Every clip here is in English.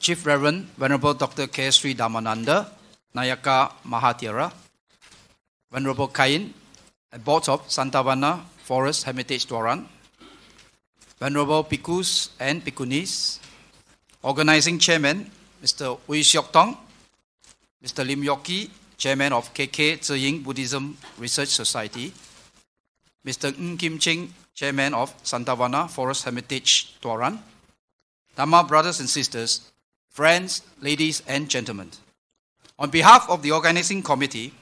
Chief Reverend Venerable Dr. K. Sri Damananda, Nayaka Mahatira, Venerable Kain, and Board of Santavana Forest Hermitage Dwaran, Venerable Pikus and Pikunis, Organizing Chairman Mr. Wei Siok Tong, Mr. Lim Yok Ki, Chairman of KK Ziying Buddhism Research Society, Mr. Ng Kim Ching, Chairman of Santavana Forest Hermitage Dwaran, Dharma brothers and sisters, friends, ladies, and gentlemen. On behalf of the organizing committee,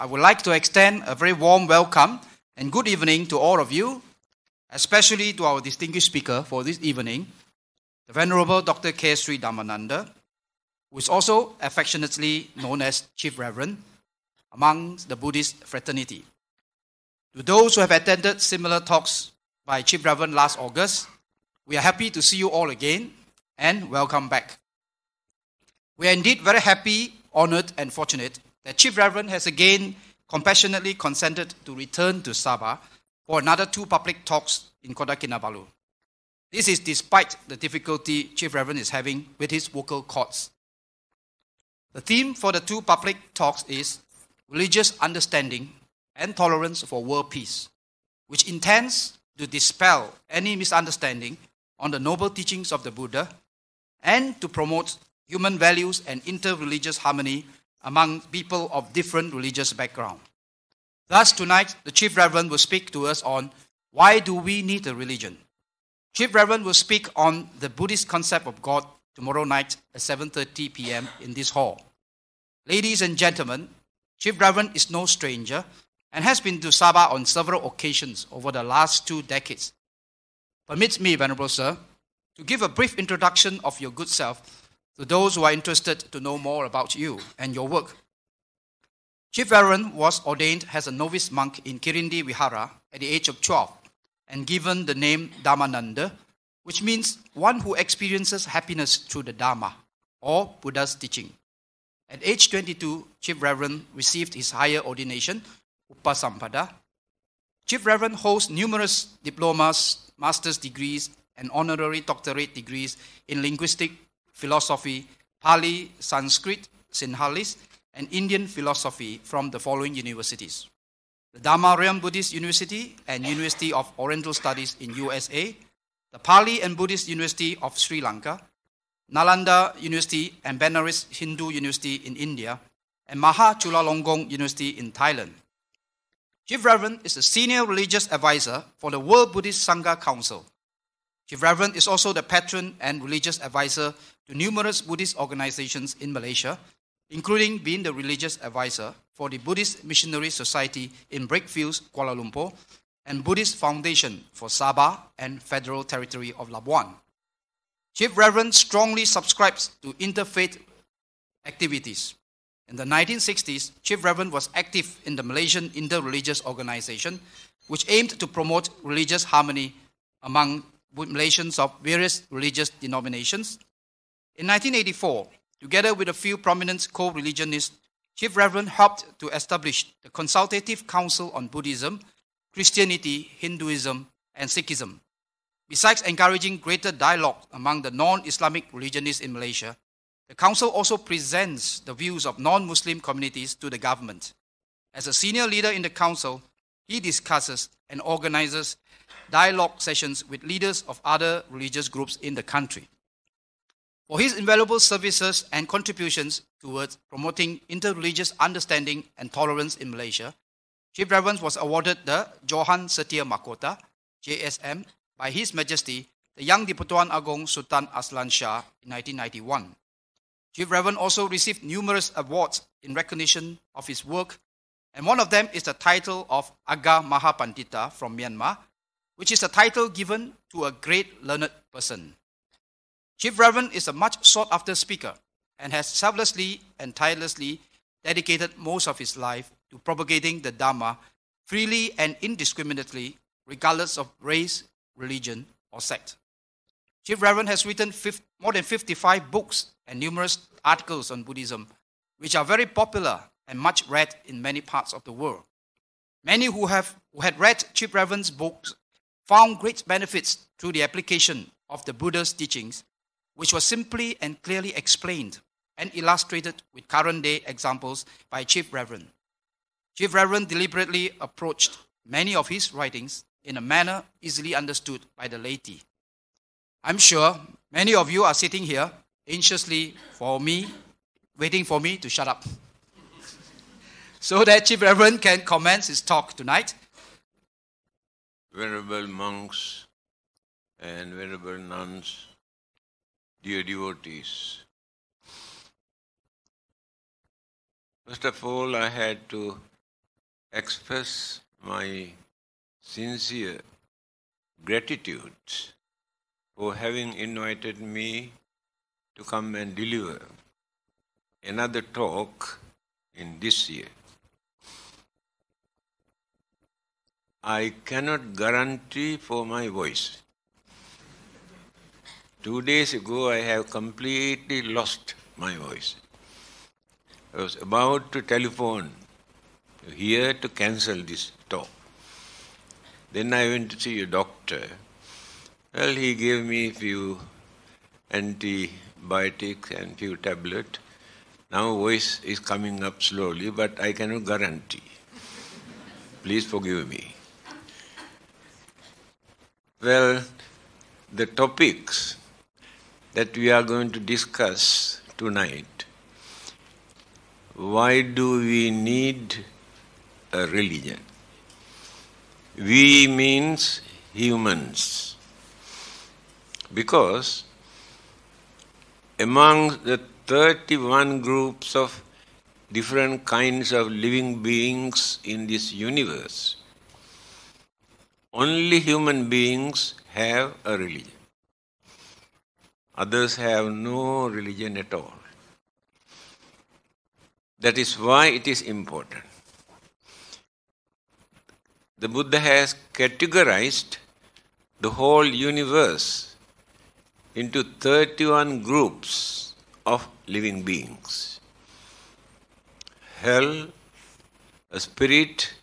I would like to extend a very warm welcome and good evening to all of you, especially to our distinguished speaker for this evening, the Venerable Dr. K. Sri Dhammananda, who is also affectionately known as Chief Reverend among the Buddhist fraternity. To those who have attended similar talks by Chief Reverend last August, we are happy to see you all again and welcome back. We are indeed very happy, honored, and fortunate that Chief Reverend has again compassionately consented to return to Sabah for another two public talks in Kota Kinabalu. This is despite the difficulty Chief Reverend is having with his vocal cords. The theme for the two public talks is Religious Understanding and Tolerance for World Peace, which intends to dispel any misunderstanding on the noble teachings of the Buddha and to promote human values, and inter-religious harmony among people of different religious background. Thus, tonight, the Chief Reverend will speak to us on why do we need a religion? Chief Reverend will speak on the Buddhist concept of God tomorrow night at 7.30 p.m. in this hall. Ladies and gentlemen, Chief Reverend is no stranger and has been to Sabah on several occasions over the last two decades. Permit me, Venerable Sir, to give a brief introduction of your good self to those who are interested to know more about you and your work. Chief Aaron was ordained as a novice monk in Kirindi Vihara at the age of 12 and given the name Dhammananda, which means one who experiences happiness through the Dharma or Buddha's teaching. At age 22, Chief Reverend received his higher ordination, Upasampada. Chief Reverend holds numerous diplomas, master's degrees, and honorary doctorate degrees in linguistic philosophy, Pali, Sanskrit, Sinhalese, and Indian philosophy from the following universities the Dharma Realm Buddhist University and University of Oriental Studies in USA, the Pali and Buddhist University of Sri Lanka, Nalanda University and Benares Hindu University in India, and Maha Chulalongkorn University in Thailand. Chief Reverend is a senior religious advisor for the World Buddhist Sangha Council. Chief Reverend is also the patron and religious advisor to numerous Buddhist organizations in Malaysia, including being the religious advisor for the Buddhist Missionary Society in Breakfields, Kuala Lumpur, and Buddhist Foundation for Sabah and Federal Territory of Labuan. Chief Reverend strongly subscribes to interfaith activities. In the 1960s, Chief Reverend was active in the Malaysian Interreligious Organization, which aimed to promote religious harmony among Malaysians of various religious denominations in 1984, together with a few prominent co religionists, Chief Reverend helped to establish the Consultative Council on Buddhism, Christianity, Hinduism, and Sikhism. Besides encouraging greater dialogue among the non Islamic religionists in Malaysia, the Council also presents the views of non Muslim communities to the government. As a senior leader in the Council, he discusses and organizes dialogue sessions with leaders of other religious groups in the country for his invaluable services and contributions towards promoting interreligious understanding and tolerance in Malaysia. Chief Reverend was awarded the Johan Setia Makota, JSM, by His Majesty the Yang Dipertuan Agong Sultan Aslan Shah in 1991. Chief Reverend also received numerous awards in recognition of his work, and one of them is the title of Aga Mahapandita from Myanmar, which is a title given to a great learned person. Chief Reverend is a much sought after speaker and has selflessly and tirelessly dedicated most of his life to propagating the Dharma freely and indiscriminately, regardless of race, religion, or sect. Chief Reverend has written more than 55 books and numerous articles on Buddhism, which are very popular and much read in many parts of the world. Many who, have, who had read Chief Reverend's books found great benefits through the application of the Buddha's teachings which was simply and clearly explained and illustrated with current day examples by Chief Reverend. Chief Reverend deliberately approached many of his writings in a manner easily understood by the laity. I'm sure many of you are sitting here anxiously for me, waiting for me to shut up. so that Chief Reverend can commence his talk tonight. Venerable monks and venerable nuns dear devotees. First of all, I had to express my sincere gratitude for having invited me to come and deliver another talk in this year. I cannot guarantee for my voice. Two days ago, I have completely lost my voice. I was about to telephone here to cancel this talk. Then I went to see a doctor. Well, he gave me a few antibiotics and few tablets. Now voice is coming up slowly, but I cannot guarantee. Please forgive me. Well, the topics that we are going to discuss tonight. Why do we need a religion? We means humans. Because among the 31 groups of different kinds of living beings in this universe, only human beings have a religion. Others have no religion at all. That is why it is important. The Buddha has categorized the whole universe into 31 groups of living beings hell, a spirit,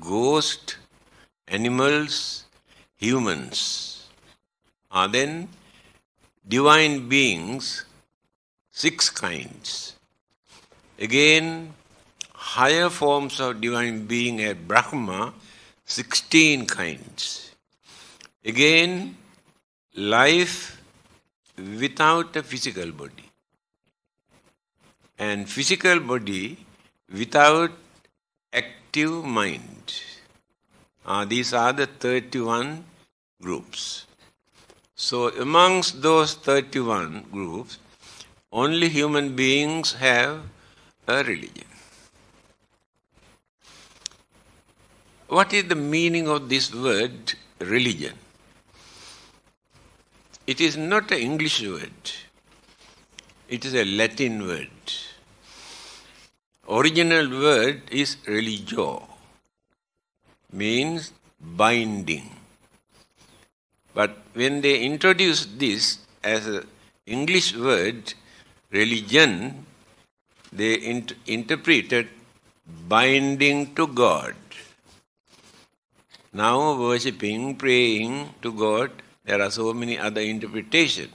ghost, animals, humans are then divine beings, six kinds. Again, higher forms of divine being at Brahma, 16 kinds. Again, life without a physical body. And physical body without active mind. Uh, these are the 31 groups. So amongst those 31 groups, only human beings have a religion. What is the meaning of this word religion? It is not an English word. It is a Latin word. Original word is religio, means binding. But when they introduced this as an English word, religion, they int- interpreted binding to God. Now, worshipping, praying to God, there are so many other interpretations.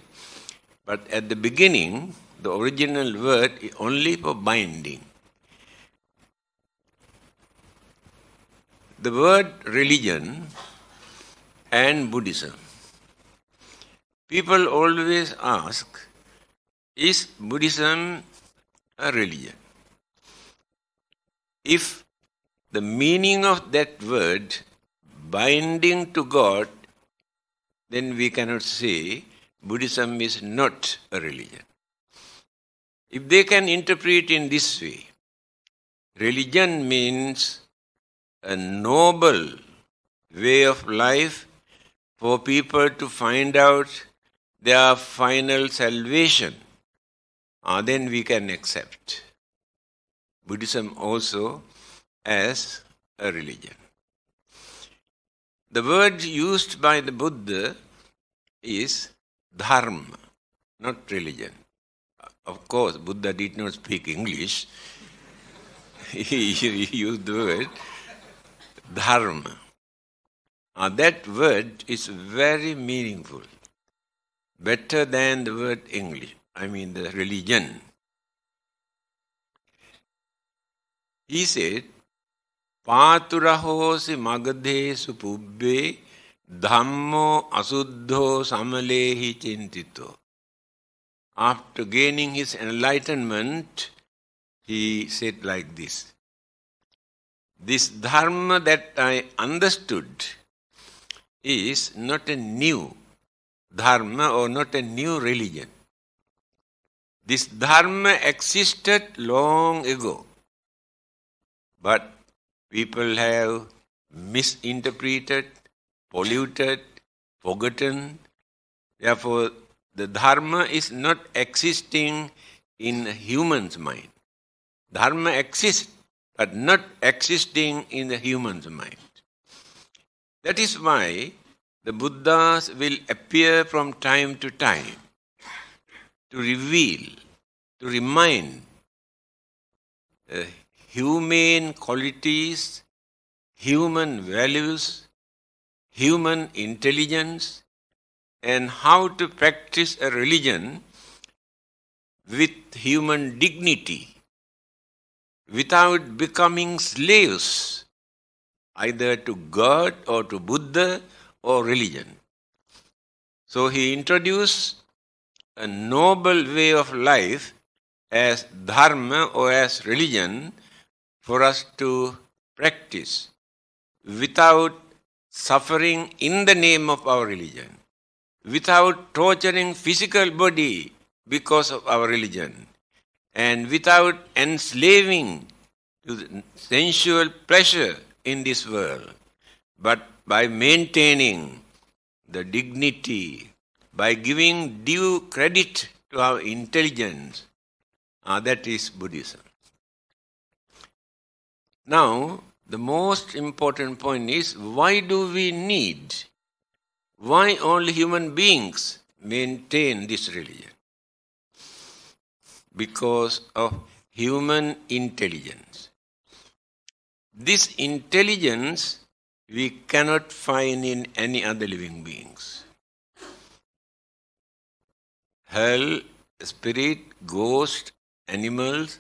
But at the beginning, the original word is only for binding. The word religion and Buddhism People always ask, is Buddhism a religion? If the meaning of that word binding to God, then we cannot say Buddhism is not a religion. If they can interpret in this way, religion means a noble way of life for people to find out their final salvation, uh, then we can accept Buddhism also as a religion. The word used by the Buddha is dharma, not religion. Of course, Buddha did not speak English. he, used the word dharma. Uh, that word is very meaningful better than the word English, I mean the religion. He said, පාතුරහෝසි magadhe පුබ්බේ Dhammo Asuddho Samalehi Chintito. After gaining his enlightenment, he said like this This Dharma that I understood is not a new dharma or not a new religion. This dharma existed long ago, but people have misinterpreted, polluted, forgotten. Therefore, the dharma is not existing in human's mind. Dharma exists, but not existing in the human's mind. That is why the Buddhas will appear from time to time to reveal, to remind uh, human qualities, human values, human intelligence, and how to practice a religion with human dignity without becoming slaves either to God or to Buddha or religion. So he introduced a noble way of life as dharma or as religion for us to practice without suffering in the name of our religion, without torturing physical body because of our religion, and without enslaving to sensual pleasure in this world, but by maintaining the dignity, by giving due credit to our intelligence, uh, that is Buddhism. Now, the most important point is why do we need, why only human beings maintain this religion? Because of human intelligence. This intelligence we cannot find in any other living beings. Hell, spirit, ghost, animals,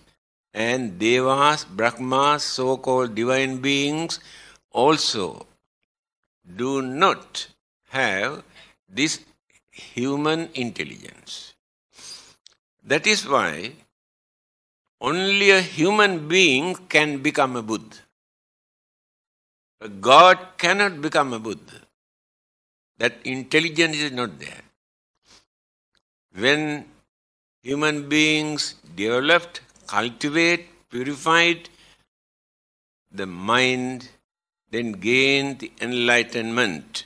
and devas, brahmas, so called divine beings also do not have this human intelligence. That is why only a human being can become a Buddha. God cannot become a Buddha. That intelligence is not there. When human beings developed, cultivate, purified the mind, then gain the enlightenment.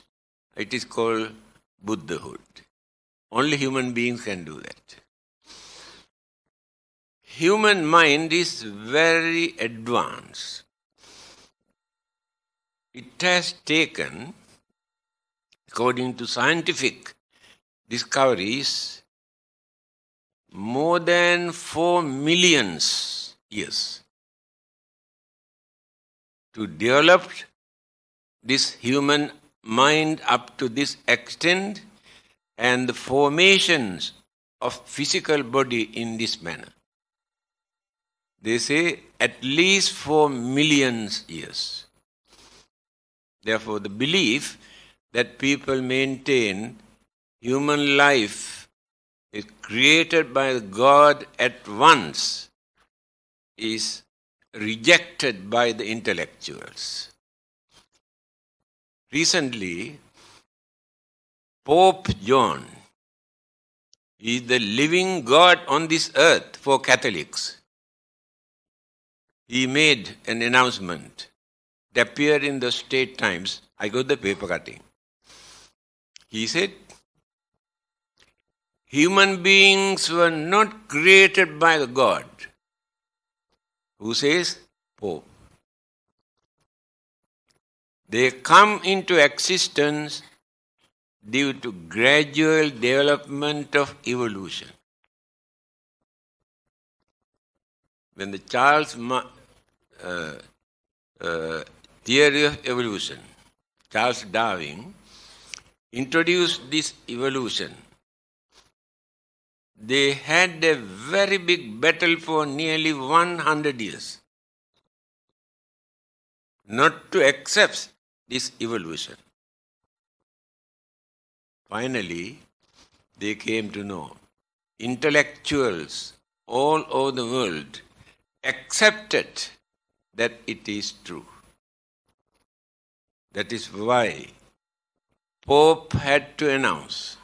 It is called Buddhahood. Only human beings can do that. Human mind is very advanced. It has taken, according to scientific discoveries, more than 4 millions years to develop this human mind up to this extent and the formations of physical body in this manner. They say at least 4 millions years. Therefore, the belief that people maintain human life is created by God at once is rejected by the intellectuals. Recently, Pope John is the living God on this earth for Catholics. He made an announcement appeared in the State Times. I got the paper cutting. He said, Human beings were not created by the God. Who says? Pope. They come into existence due to gradual development of evolution. When the Charles Ma- uh, uh, theory of evolution, Charles Darwin introduced this evolution. They had a very big battle for nearly 100 years not to accept this evolution. Finally, they came to know intellectuals all over the world accepted that it is true. That is why Pope had to announce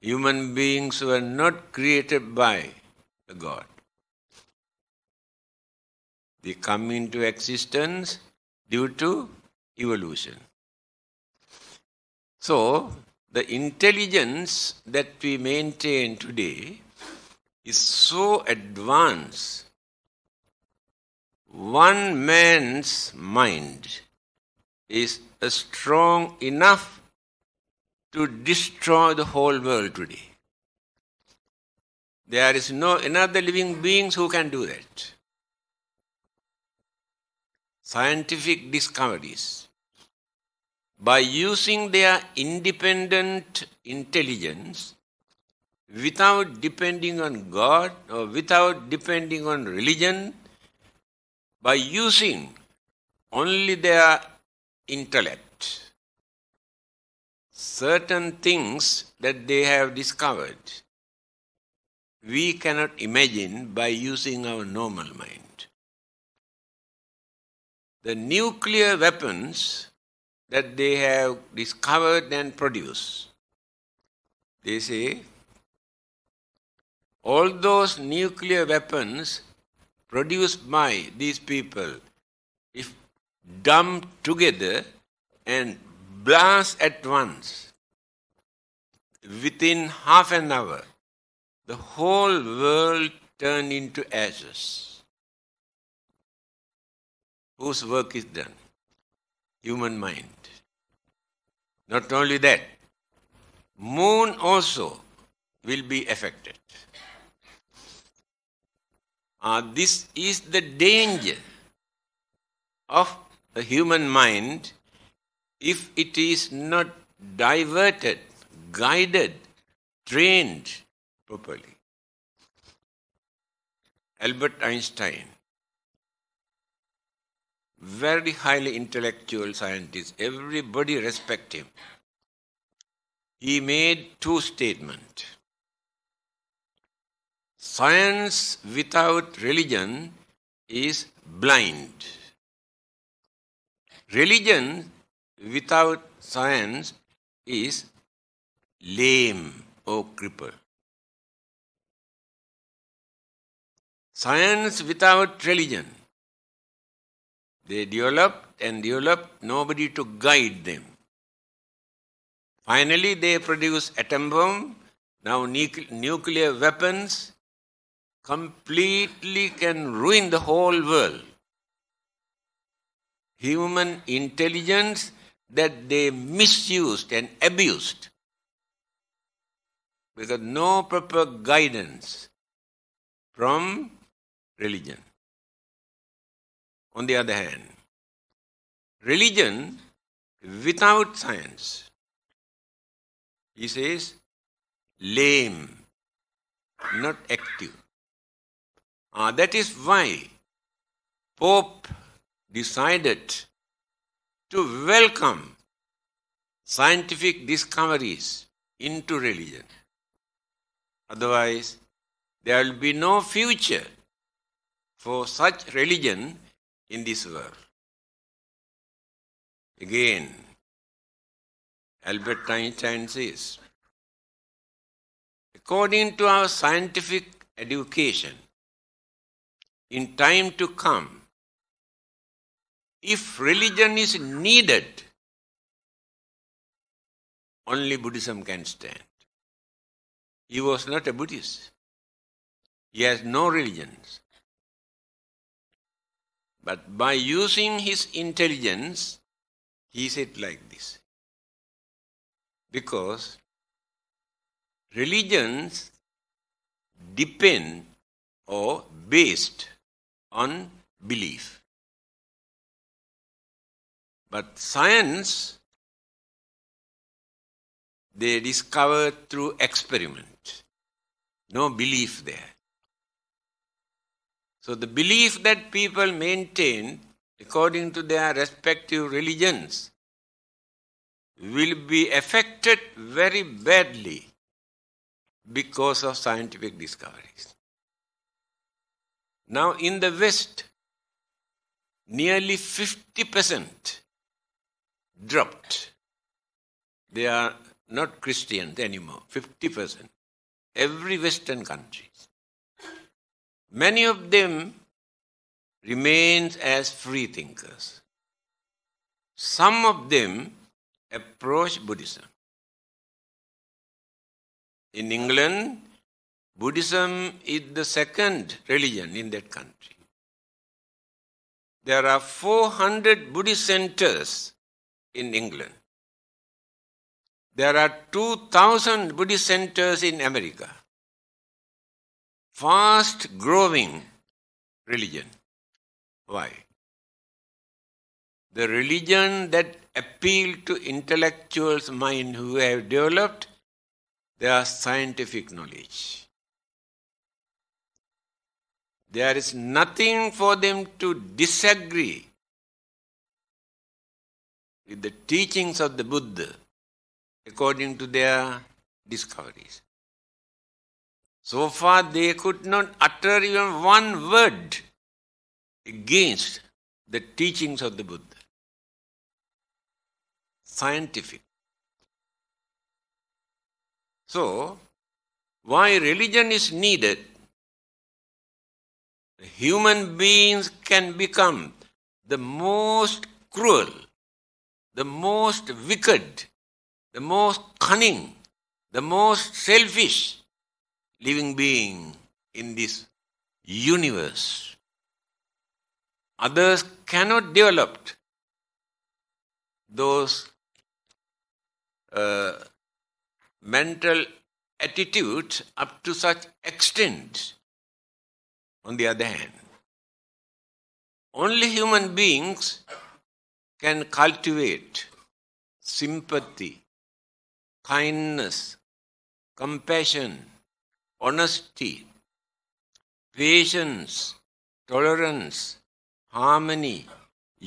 human beings were not created by God. They come into existence due to evolution. So, the intelligence that we maintain today is so advanced, one man's mind is strong enough to destroy the whole world today. There is no another living beings who can do that. Scientific discoveries, by using their independent intelligence, without depending on God or without depending on religion, by using only their intellect certain things that they have discovered we cannot imagine by using our normal mind. The nuclear weapons that they have discovered and produced, they say, all those nuclear weapons produced by these people Dump together and blast at once. Within half an hour, the whole world turned into ashes. Whose work is done? Human mind. Not only that, moon also will be affected. Uh, this is the danger of the human mind, if it is not diverted, guided, trained properly. Albert Einstein, very highly intellectual scientist, everybody respect him. He made two statements. Science without religion is blind. Religion without science is lame or crippled. Science without religion. They developed and developed, nobody to guide them. Finally, they produce atom bomb, now nuclear weapons, completely can ruin the whole world human intelligence that they misused and abused because no proper guidance from religion. On the other hand, religion without science, he says, lame, not active. Uh, that is why Pope decided to welcome scientific discoveries into religion. Otherwise, there will be no future for such religion in this world. Again, Albert Einstein says, according to our scientific education, in time to come, if religion is needed, only Buddhism can stand. He was not a Buddhist. He has no religions. But by using his intelligence, he said like this. Because religions depend or based on belief. But science, they discover through experiment. No belief there. So the belief that people maintain according to their respective religions will be affected very badly because of scientific discoveries. Now, in the West, nearly 50% dropped. They are not Christians anymore, 50%. Every Western countries. Many of them remains as free thinkers. Some of them approach Buddhism. In England, Buddhism is the second religion in that country. There are 400 Buddhist centers in England. There are 2,000 Buddhist centers in America. Fast growing religion. Why? The religion that appealed to intellectuals' mind who have developed their scientific knowledge. There is nothing for them to disagree with the teachings of the Buddha according to their discoveries. So far, they could not utter even one word against the teachings of the Buddha. Scientific. So, why religion is needed? Human beings can become the most cruel the most wicked, the most cunning, the most selfish living being in this universe. Others cannot develop those uh, mental attitudes up to such extent. On the other hand, only human beings can cultivate sympathy, kindness, compassion, honesty, patience, tolerance, harmony,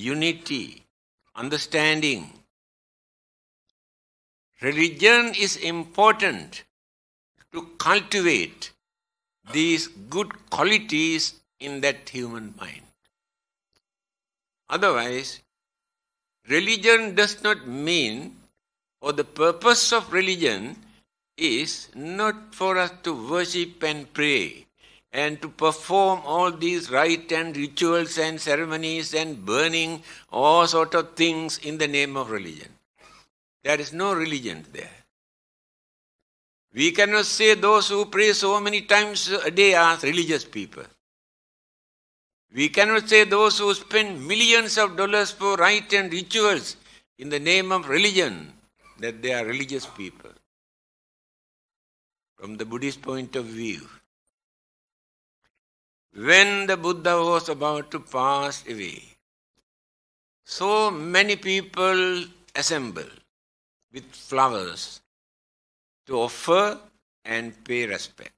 unity, understanding. Religion is important to cultivate these good qualities in that human mind. Otherwise, religion does not mean, or the purpose of religion is not for us to worship and pray and to perform all these rites and rituals and ceremonies and burning all sort of things in the name of religion. There is no religion there. We cannot say those who pray so many times a day are religious people. We cannot say those who spend millions of dollars for rites and rituals in the name of religion that they are religious people. From the Buddhist point of view, when the Buddha was about to pass away, so many people assembled with flowers to offer and pay respect.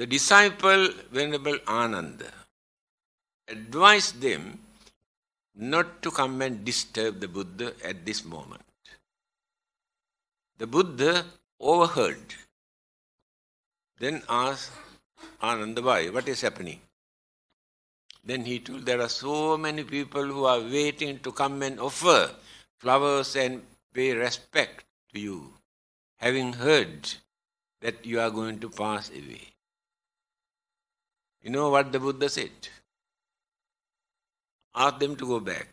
The disciple Venerable Ananda advised them not to come and disturb the Buddha at this moment. The Buddha overheard, then asked Ananda, why? What is happening? Then he told, there are so many people who are waiting to come and offer flowers and pay respect to you, having heard that you are going to pass away. You know what the Buddha said? Ask them to go back.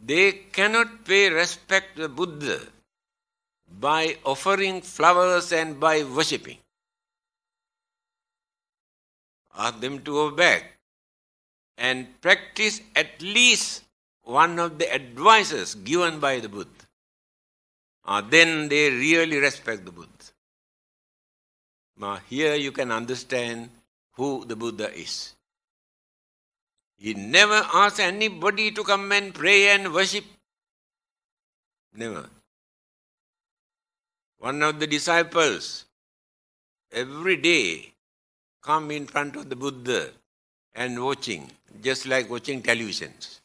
They cannot pay respect to the Buddha by offering flowers and by worshipping. Ask them to go back and practice at least one of the advices given by the Buddha. Uh, then they really respect the Buddha. Now, here you can understand who the Buddha is. He never asked anybody to come and pray and worship. Never. One of the disciples, every day, come in front of the Buddha and watching, just like watching televisions.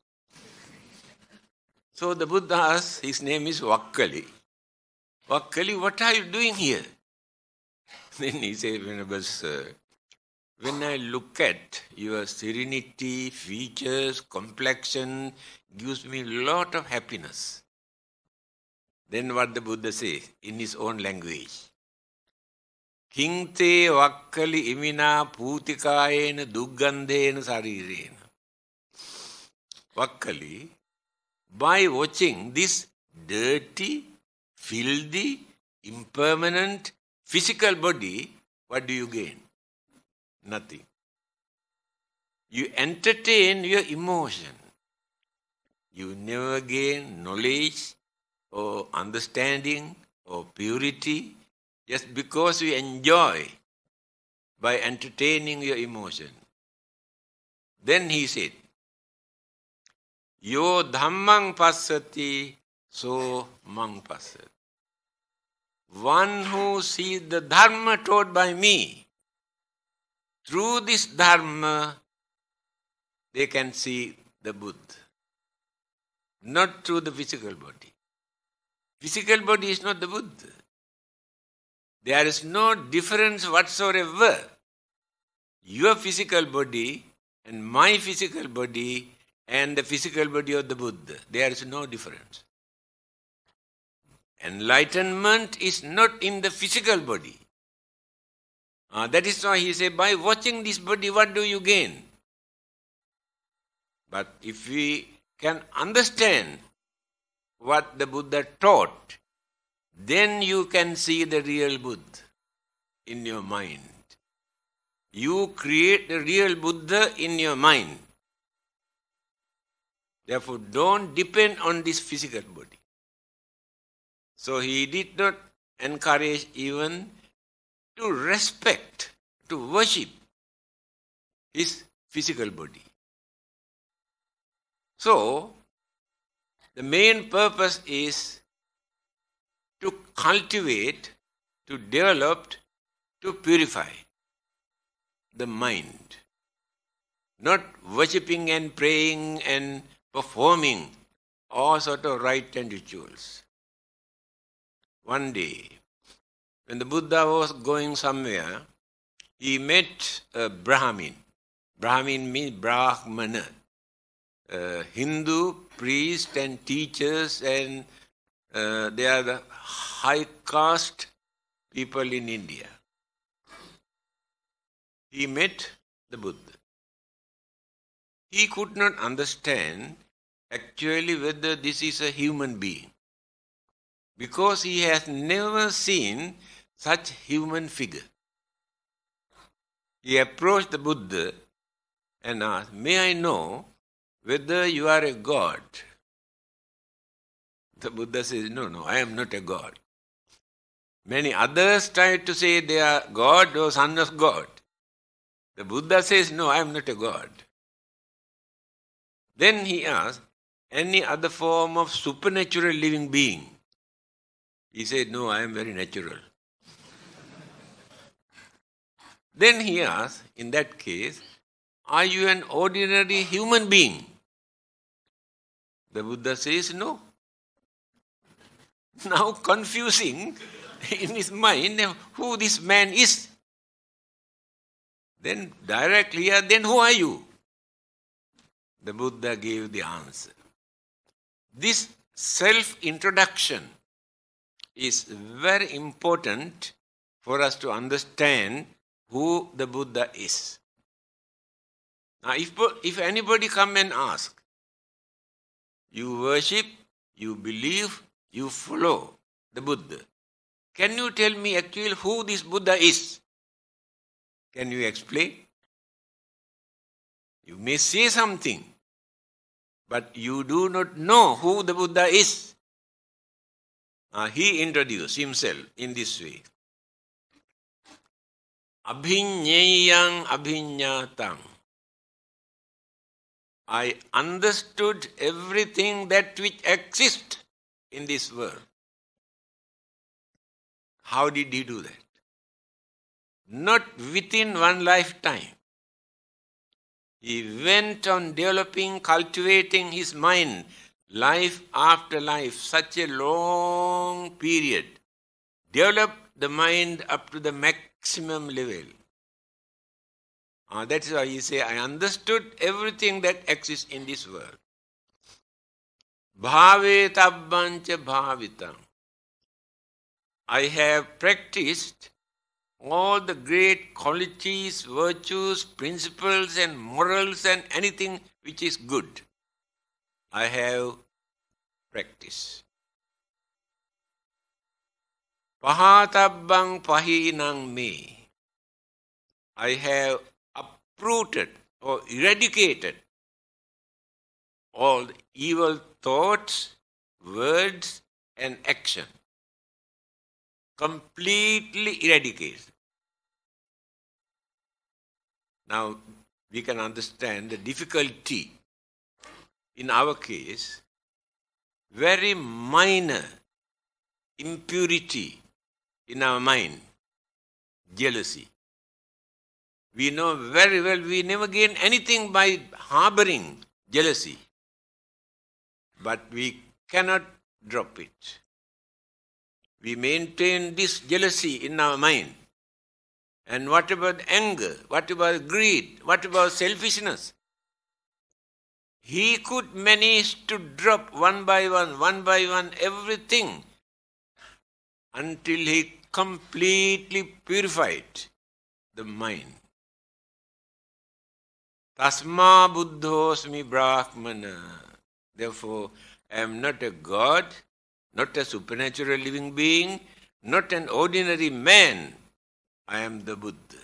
So the Buddha asks, his name is Vakkali. Vakkali, what are you doing here? then he said, Venerable when I look at your serenity, features, complexion, gives me lot of happiness. Then what the Buddha says in his own language. Kingte vakkali imina putikayena duggandhena sarirena. Vakkali, by watching this dirty, filthy, impermanent, physical body, what do you gain? Nothing. You entertain your emotion. You never gain knowledge or understanding or purity just because you enjoy by entertaining your emotion. Then he said, Yo dhammang pasati, so mang one who sees the dharma taught by me, through this dharma, they can see the Buddha, not through the physical body. Physical body is not the Buddha. There is no difference whatsoever. Your physical body and my physical body and the physical body of the Buddha, there is no difference. Enlightenment is not in the physical body. Uh, that is why he said, by watching this body, what do you gain? But if we can understand what the Buddha taught, then you can see the real Buddha in your mind. You create the real Buddha in your mind. Therefore, don't depend on this physical body. So he did not encourage even to respect, to worship his physical body. So, the main purpose is to cultivate, to develop, to purify the mind. Not worshipping and praying and performing all sort of rites and rituals one day, when the Buddha was going somewhere, he met a Brahmin. Brahmin means Brahmana, Hindu priest and teachers, and uh, they are the high caste people in India. He met the Buddha. He could not understand actually whether this is a human being because he has never seen such human figure. He approached the Buddha and asked, May I know whether you are a god? The Buddha says, No, no, I am not a god. Many others tried to say they are God or son of God. The Buddha says, No, I am not a god. Then he asked, Any other form of supernatural living being? He said, No, I am very natural. then he asked, In that case, are you an ordinary human being? The Buddha says, No. Now confusing in his mind who this man is. Then directly, then who are you? The Buddha gave the answer. This self introduction is very important for us to understand who the Buddha is. Now, if, if anybody come and ask, you worship, you believe, you follow the Buddha. Can you tell me actually who this Buddha is? Can you explain? You may say something, but you do not know who the Buddha is. Uh, he introduced himself in this way. Abhinyayang abhinyatam. I understood everything that which exists in this world. How did he do that? Not within one lifetime. He went on developing, cultivating his mind life after life, such a long period. Develop the mind up to the maximum level. Uh, that's why you say, I understood everything that exists in this world. Bhavetabbancha bhavitam. I have practiced all the great qualities, virtues, principles, and morals, and anything which is good. I have practice. Pahatabbang pahinang me. I have uprooted or eradicated all evil thoughts, words, and action. Completely eradicated. Now we can understand the difficulty in our case, very minor impurity in our mind, jealousy. We know very well we never gain anything by harboring jealousy, but we cannot drop it. We maintain this jealousy in our mind. And what about anger? What about greed? What about selfishness? He could manage to drop one by one, one by one, everything until he completely purified the mind. Tasma buddhosmi brahmana. Therefore, I am not a god, not a supernatural living being, not an ordinary man. I am the Buddha.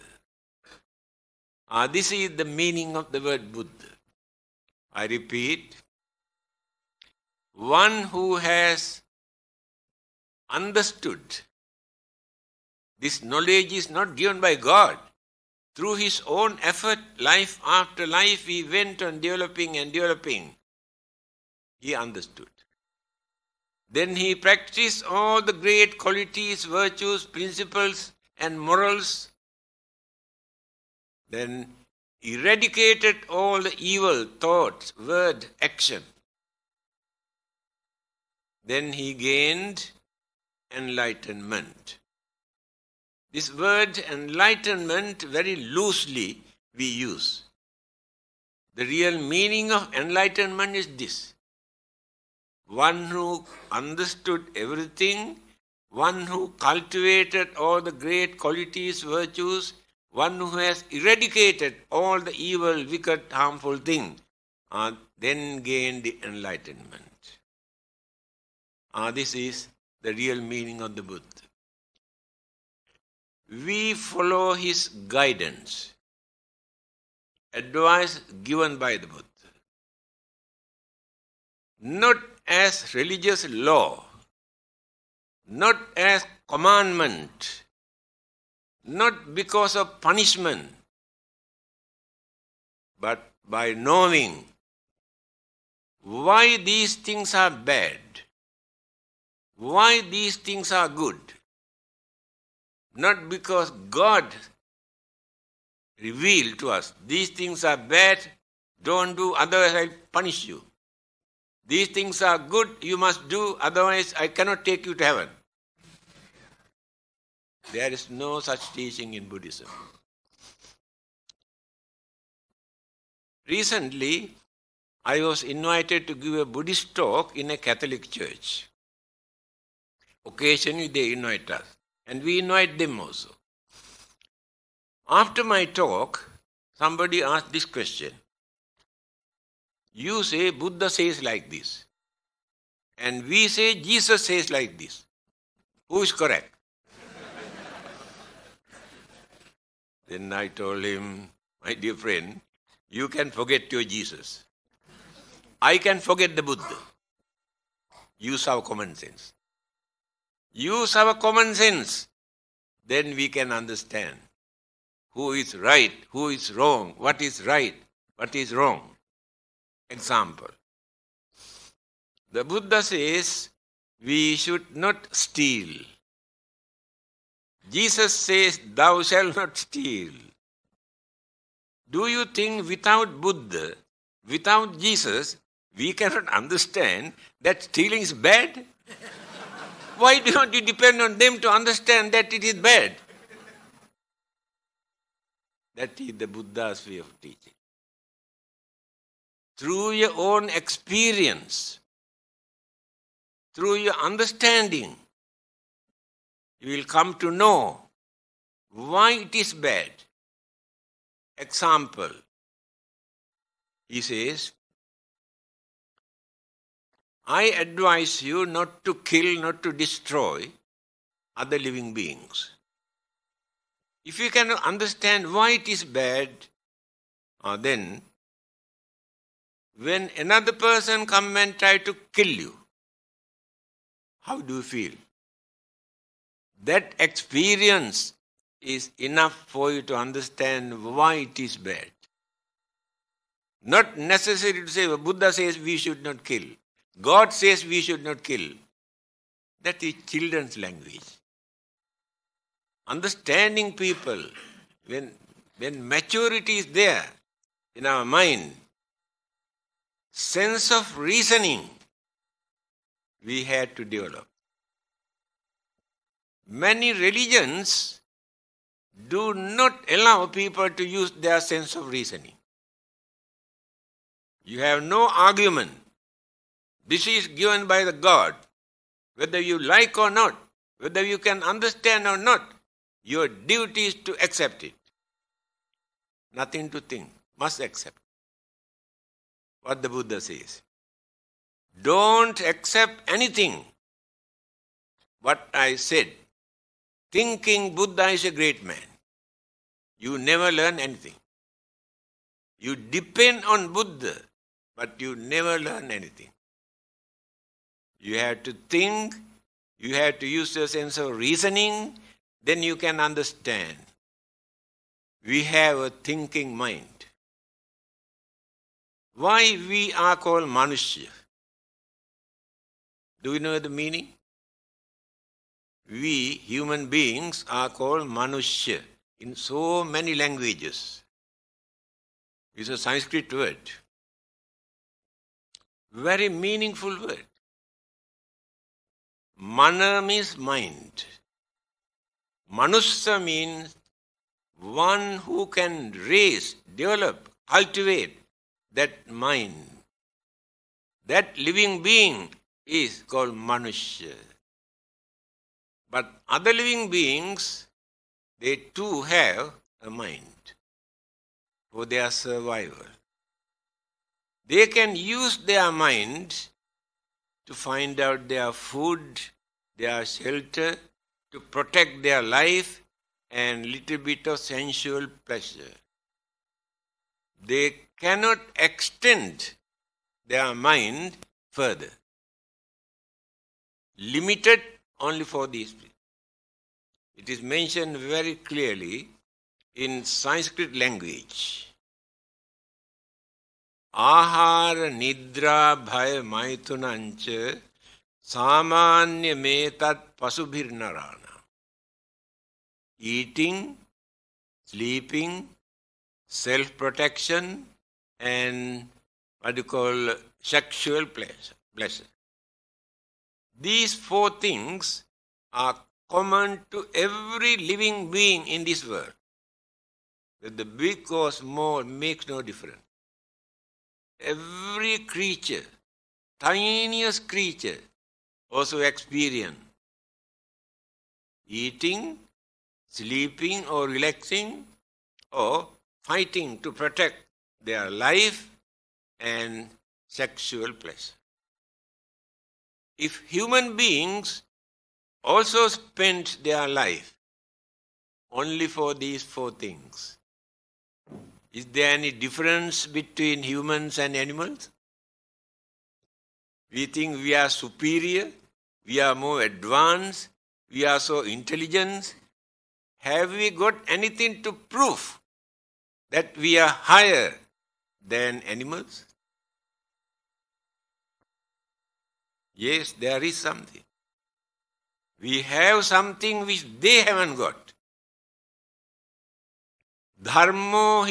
Ah, this is the meaning of the word Buddha. I repeat, one who has understood this knowledge is not given by God. Through his own effort, life after life, he went on developing and developing. He understood. Then he practiced all the great qualities, virtues, principles, and morals. Then eradicated all the evil thoughts, word, action. Then he gained enlightenment. This word enlightenment very loosely we use. The real meaning of enlightenment is this one who understood everything, one who cultivated all the great qualities, virtues, one who has eradicated all the evil, wicked, harmful things, uh, then gain the enlightenment. Uh, this is the real meaning of the Buddha. We follow his guidance, advice given by the Buddha, not as religious law, not as commandment, not because of punishment, but by knowing why these things are bad, why these things are good. Not because God revealed to us these things are bad, don't do, otherwise I'll punish you. These things are good, you must do, otherwise I cannot take you to heaven. There is no such teaching in Buddhism. Recently, I was invited to give a Buddhist talk in a Catholic church. Occasionally, they invite us, and we invite them also. After my talk, somebody asked this question You say Buddha says like this, and we say Jesus says like this. Who is correct? Then I told him, My dear friend, you can forget your Jesus. I can forget the Buddha. Use our common sense. Use our common sense. Then we can understand who is right, who is wrong, what is right, what is wrong. Example The Buddha says we should not steal. Jesus says, Thou shalt not steal. Do you think without Buddha, without Jesus, we cannot understand that stealing is bad? Why don't you depend on them to understand that it is bad? That is the Buddha's way of teaching. Through your own experience, through your understanding, you will come to know why it is bad. Example, he says, I advise you not to kill, not to destroy other living beings. If you can understand why it is bad, uh, then when another person come and try to kill you, how do you feel? That experience is enough for you to understand why it is bad. Not necessary to say, Buddha says we should not kill. God says we should not kill. That is children's language. Understanding people, when, when maturity is there in our mind, sense of reasoning we had to develop many religions do not allow people to use their sense of reasoning. You have no argument. This is given by the God. Whether you like or not, whether you can understand or not, your duty is to accept it. Nothing to think, must accept. What the Buddha says. Don't accept anything. What I said thinking Buddha is a great man. You never learn anything. You depend on Buddha, but you never learn anything. You have to think, you have to use your sense of reasoning, then you can understand. We have a thinking mind. Why we are called Manushya? Do you know the meaning? we human beings are called manushya in so many languages. It's a Sanskrit word. Very meaningful word. Mana means mind. Manusa means one who can raise, develop, cultivate that mind. That living being is called Manushya. But other living beings, they too have a mind for their survival. They can use their mind to find out their food, their shelter, to protect their life and little bit of sensual pleasure. They cannot extend their mind further. Limited only for these It is mentioned very clearly in Sanskrit language. ආහාර nidra භය මෛතුනංච සාමාන්‍ය මේතත් පසුබිරනරාණ eating sleeping self protection and what you call sexual pleasure these four things are common to every living being in this world. That the big or small makes no difference. Every creature, tiniest creature, also experience eating, sleeping, or relaxing, or fighting to protect their life and sexual pleasure if human beings also spent their life only for these four things, is there any difference between humans and animals? We think we are superior, we are more advanced, we are so intelligent. Have we got anything to prove that we are higher than animals? Yes, there is something. We have something which they haven't got. Dharmo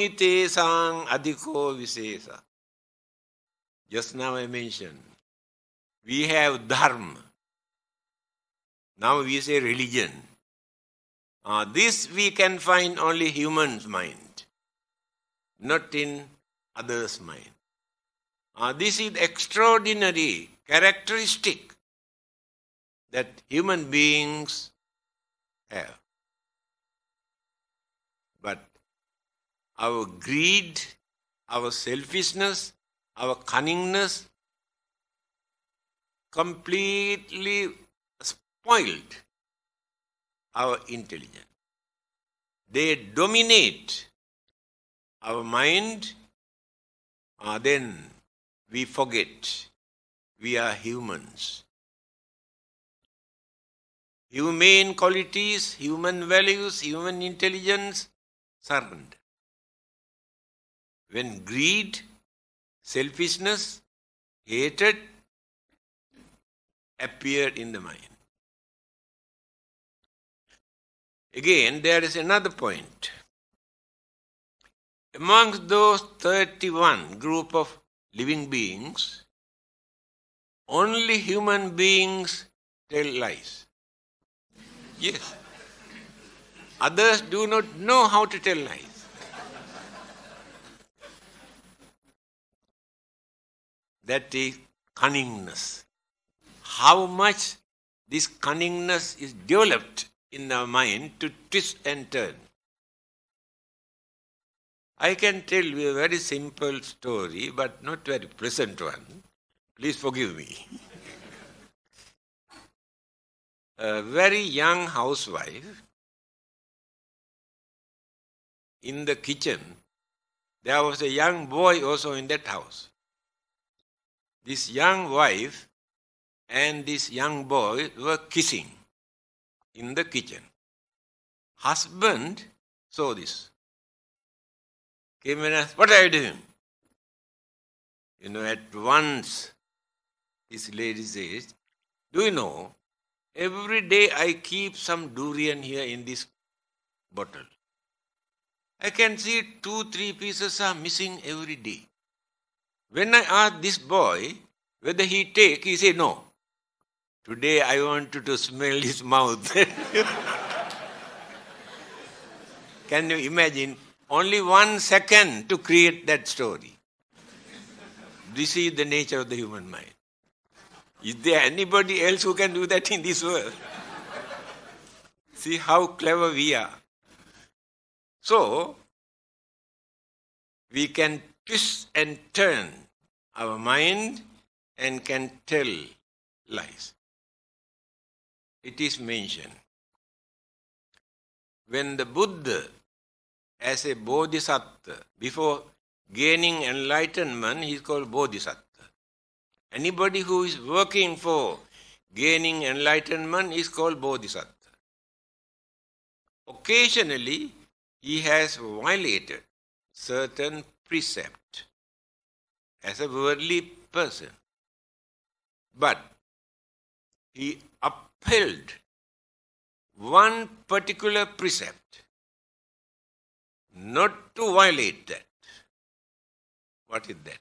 sang, adhiko visesa. Just now I mentioned, we have dharma. Now we say religion. Uh, this we can find only human's mind, not in others' mind. Uh, this is extraordinary characteristic that human beings have. But our greed, our selfishness, our cunningness completely spoiled our intelligence. They dominate our mind, uh, then we forget we are humans. Humane qualities, human values, human intelligence, surrender. When greed, selfishness, hatred appeared in the mind. Again, there is another point. Amongst those 31 group of living beings, only human beings tell lies. Yes. Others do not know how to tell lies. That is cunningness. How much this cunningness is developed in our mind to twist and turn. I can tell you a very simple story, but not very pleasant one. Please forgive me. a very young housewife in the kitchen. There was a young boy also in that house. This young wife and this young boy were kissing in the kitchen. Husband saw this. Came and asked, What are you doing? You know, at once this lady says, Do you know, every day I keep some durian here in this bottle. I can see two, three pieces are missing every day. When I ask this boy whether he take, he say No. Today I want you to smell his mouth. Can you imagine? Only one second to create that story. This is the nature of the human mind. Is there anybody else who can do that in this world? See how clever we are. So, we can twist and turn our mind and can tell lies. It is mentioned. When the Buddha, as a bodhisattva, before gaining enlightenment, he is called bodhisattva. Anybody who is working for gaining enlightenment is called bodhisattva. Occasionally, he has violated certain precept as a worldly person, but he upheld one particular precept, not to violate that. What is that?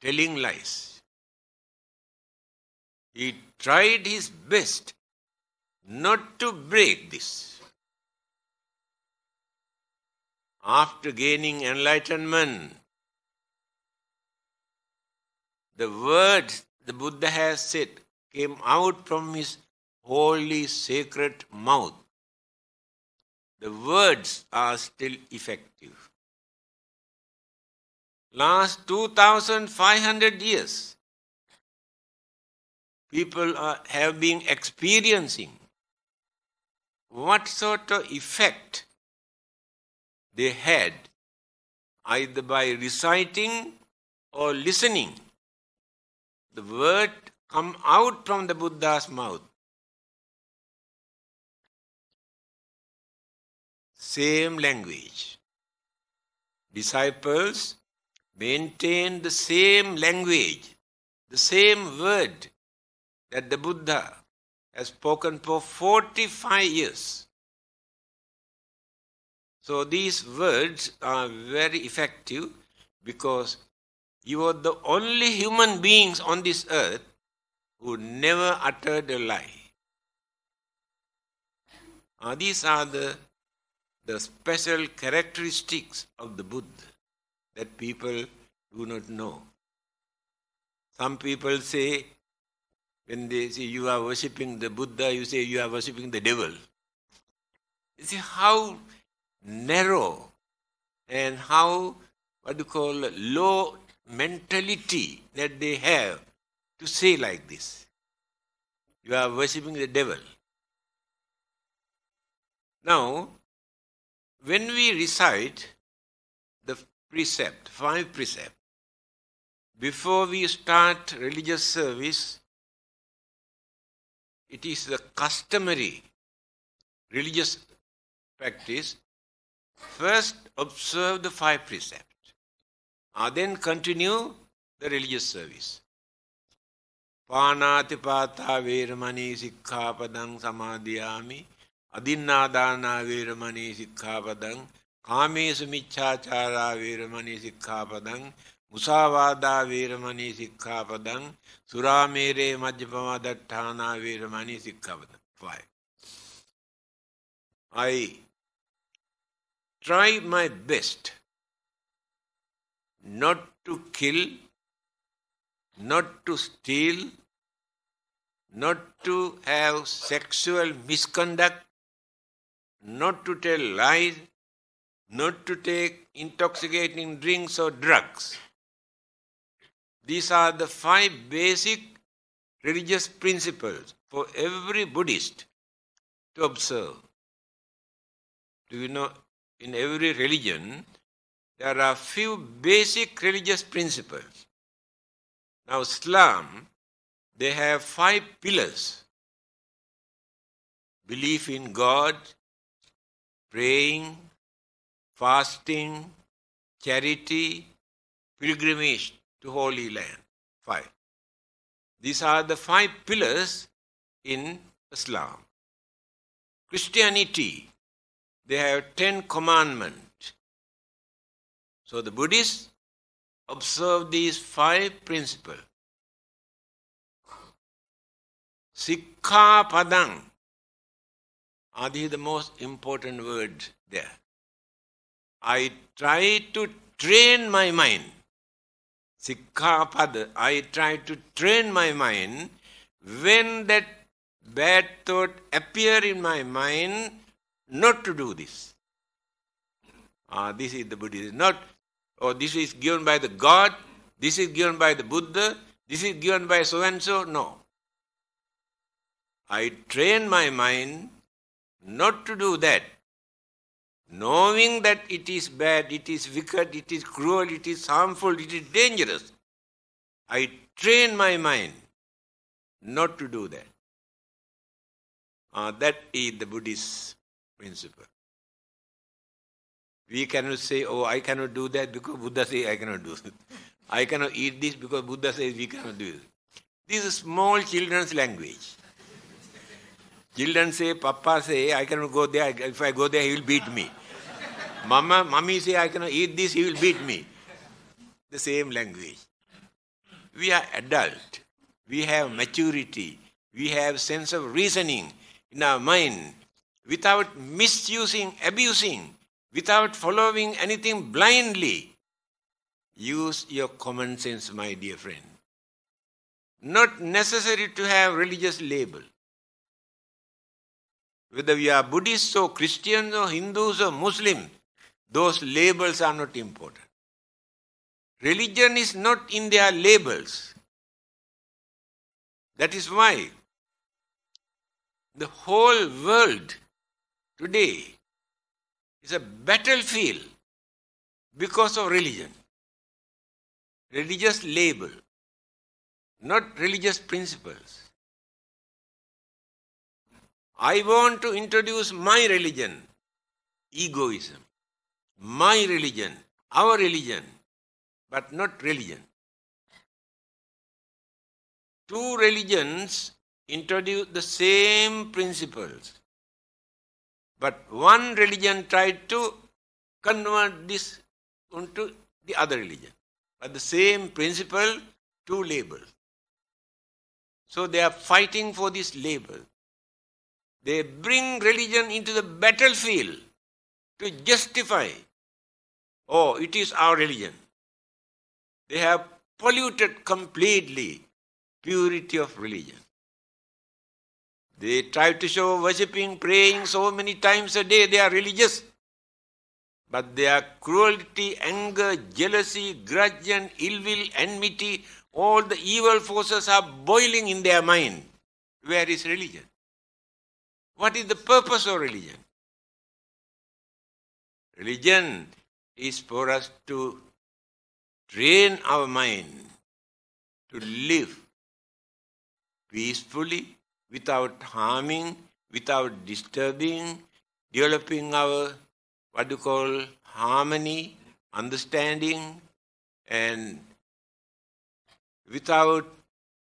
telling lies. He tried his best not to break this. After gaining enlightenment, the words the Buddha has said came out from his holy sacred mouth. The words are still effective last 2500 years people are, have been experiencing what sort of effect they had either by reciting or listening the word come out from the buddha's mouth same language disciples Maintain the same language, the same word that the Buddha has spoken for 45 years. So these words are very effective because you are the only human beings on this earth who never uttered a lie. Uh, these are the, the special characteristics of the Buddha that people do not know. Some people say, when they say you are worshipping the Buddha, you say you are worshipping the devil. You see how narrow and how, what you call, low mentality that they have to say like this. You are worshipping the devil. Now, when we recite precept, five precepts. Before we start religious service, it is the customary religious practice. First, observe the five precepts, and then continue the religious service. පානාතිපාතා වේරමණී සික්ඛාපදං සමාදියාමි අදින්නාදානා වේරමණී සික්ඛාපදං ආමේස මිච්ඡාචාරා වීරමණී සික්ඛාපදං මුසාවාදා වීරමණී සික්ඛාපදං සුරාමේරේ මජ්ජපමාදට්ඨානා වීරමණී සික්ඛාපදං 5 I try my best not to kill, not to steal, not to have sexual misconduct, not to tell lies, not to take intoxicating drinks or drugs. These are the five basic religious principles for every Buddhist to observe. Do you know in every religion there are few basic religious principles. Now Islam they have five pillars. Belief in God, praying, fasting, charity, pilgrimage to Holy Land. Five. These are the five pillars in Islam. Christianity, they have ten commandments. So the Buddhists observe these five principles. Sikha padang. Adi is the most important word there. I try to train my mind. Sikhapada, I try to train my mind. When that bad thought appear in my mind, not to do this. Ah, this is the Buddha. Not, oh, this is given by the God, this is given by the Buddha, this is given by so and so. No. I train my mind not to do that knowing that it is bad, it is wicked, it is cruel, it is harmful, it is dangerous, I train my mind not to do that. Uh, that is the Buddhist principle. We cannot say, oh, I cannot do that because Buddha says I cannot do it. I cannot eat this because Buddha says we cannot do it. This is small children's language. Children say, Papa say, I cannot go there. If I go there, he will beat me. Mama, Mommy say, I cannot eat this, he will beat me. The same language. We are adult. We have maturity. We have sense of reasoning in our mind without misusing, abusing, without following anything blindly. Use your common sense, my dear friend. Not necessary to have religious label whether we are Buddhists or Christians or Hindus or Muslims, those labels are not important. Religion is not in their labels. That is why the whole world today is a battlefield because of religion. Religious label, not religious principles. I want to introduce my religion, egoism, my religion, our religion, but not religion. Two religions introduce the same principles, but one religion tried to convert this onto the other religion. But the same principle, two labels. So they are fighting for this label. They bring religion into the battlefield to justify, oh, it is our religion. They have polluted completely purity of religion. They try to show worshipping, praying so many times a day, they are religious. But their cruelty, anger, jealousy, grudge, and ill will, enmity, all the evil forces are boiling in their mind. Where is religion? What is the purpose of religion? Religion is for us to train our mind to live peacefully, without harming, without disturbing, developing our what you call harmony, understanding, and without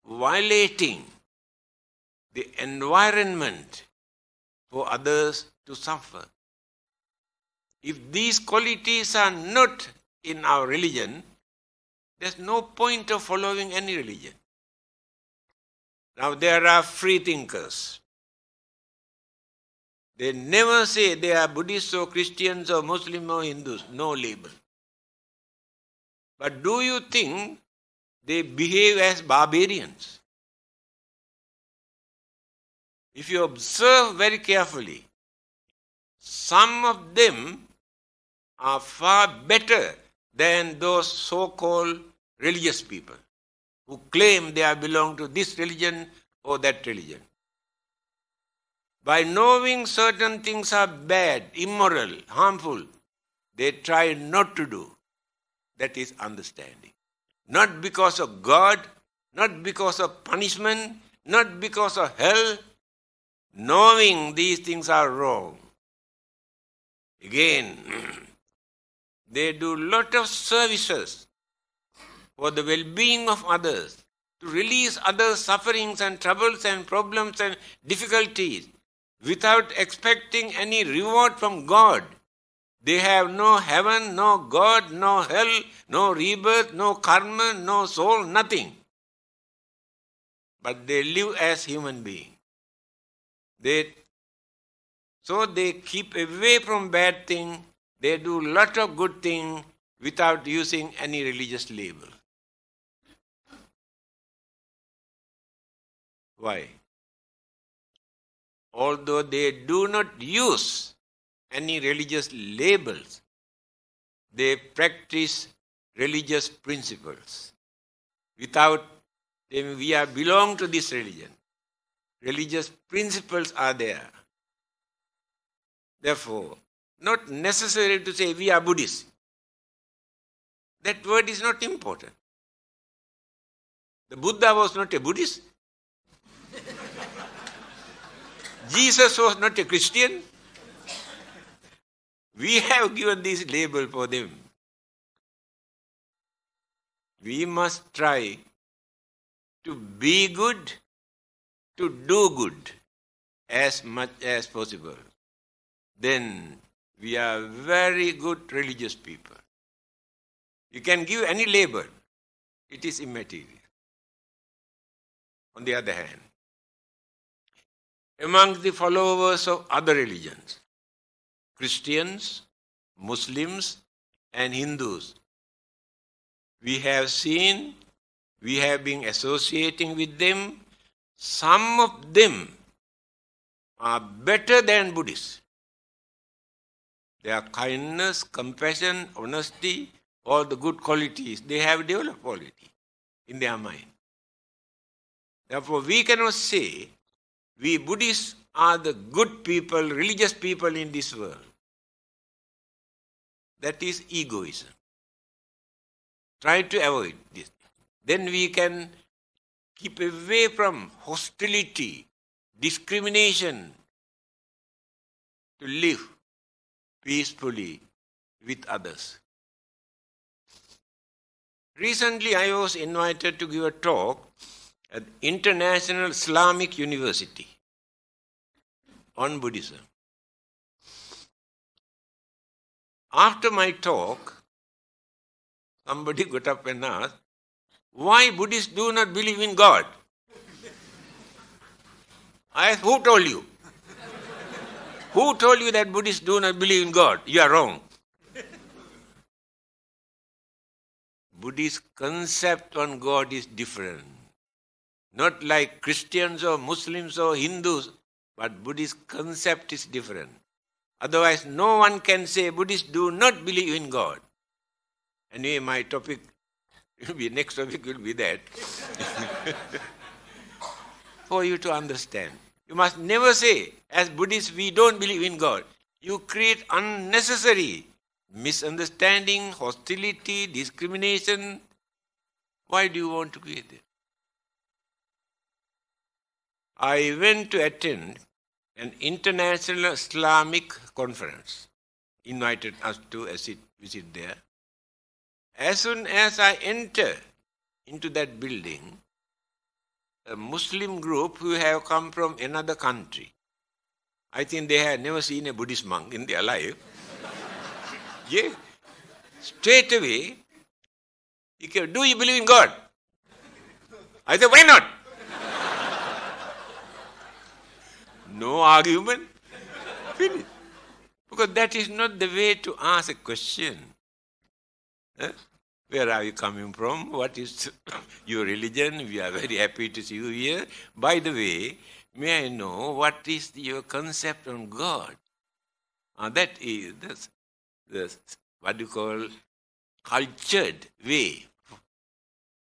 violating the environment for others to suffer. If these qualities are not in our religion, there's no point of following any religion. Now, there are free thinkers. They never say they are Buddhists or Christians or Muslims or Hindus, no label. But do you think they behave as barbarians? If you observe very carefully, some of them are far better than those so called religious people who claim they belong to this religion or that religion. By knowing certain things are bad, immoral, harmful, they try not to do. That is understanding. Not because of God, not because of punishment, not because of hell, knowing these things are wrong. Again, they do lot of services for the well-being of others, to release others' sufferings and troubles and problems and difficulties without expecting any reward from God. They have no heaven, no God, no hell, no rebirth, no karma, no soul, nothing. But they live as human beings. They so they keep away from bad thing. They do lot of good thing without using any religious label. Why? Although they do not use any religious labels, they practice religious principles. Without them, we are belong to this religion religious principles are there. Therefore, not necessary to say we are Buddhists. That word is not important. The Buddha was not a Buddhist. Jesus was not a Christian. We have given this label for them. We must try to be good to do good as much as possible, then we are very good religious people. You can give any labour; it is immaterial. On the other hand, among the followers of other religions, Christians, Muslims, and Hindus, we have seen, we have been associating with them some of them are better than Buddhists. Their kindness, compassion, honesty, all the good qualities, they have developed already in their mind. Therefore, we cannot say we Buddhists are the good people, religious people in this world. That is egoism. Try to avoid this. Then we can keep away from hostility, discrimination, to live peacefully with others. Recently, I was invited to give a talk at International Islamic University on Buddhism. After my talk, somebody got up and asked, why Buddhists do not believe in God. I asked, who told you? Who told you that Buddhists do not believe in God? You are wrong. Buddhist concept on God is different. Not like Christians or Muslims or Hindus, but Buddhist concept is different. Otherwise, no one can say Buddhists do not believe in God. Anyway, my topic be, next topic will be that. For you to understand. You must never say, as Buddhists, we don't believe in God. You create unnecessary misunderstanding, hostility, discrimination. Why do you want to create that? I went to attend an international Islamic conference, invited us to visit there. As soon as I enter into that building, a Muslim group who have come from another country, I think they have never seen a Buddhist monk in their life. yeah. Straight away, he can, do you believe in God? I said, why not? no argument. Finish. Because that is not the way to ask a question. Huh? Eh? Where are you coming from? What is your religion? We are very happy to see you here. By the way, may I know what is your concept on God? Uh, that is this, this what you call cultured way.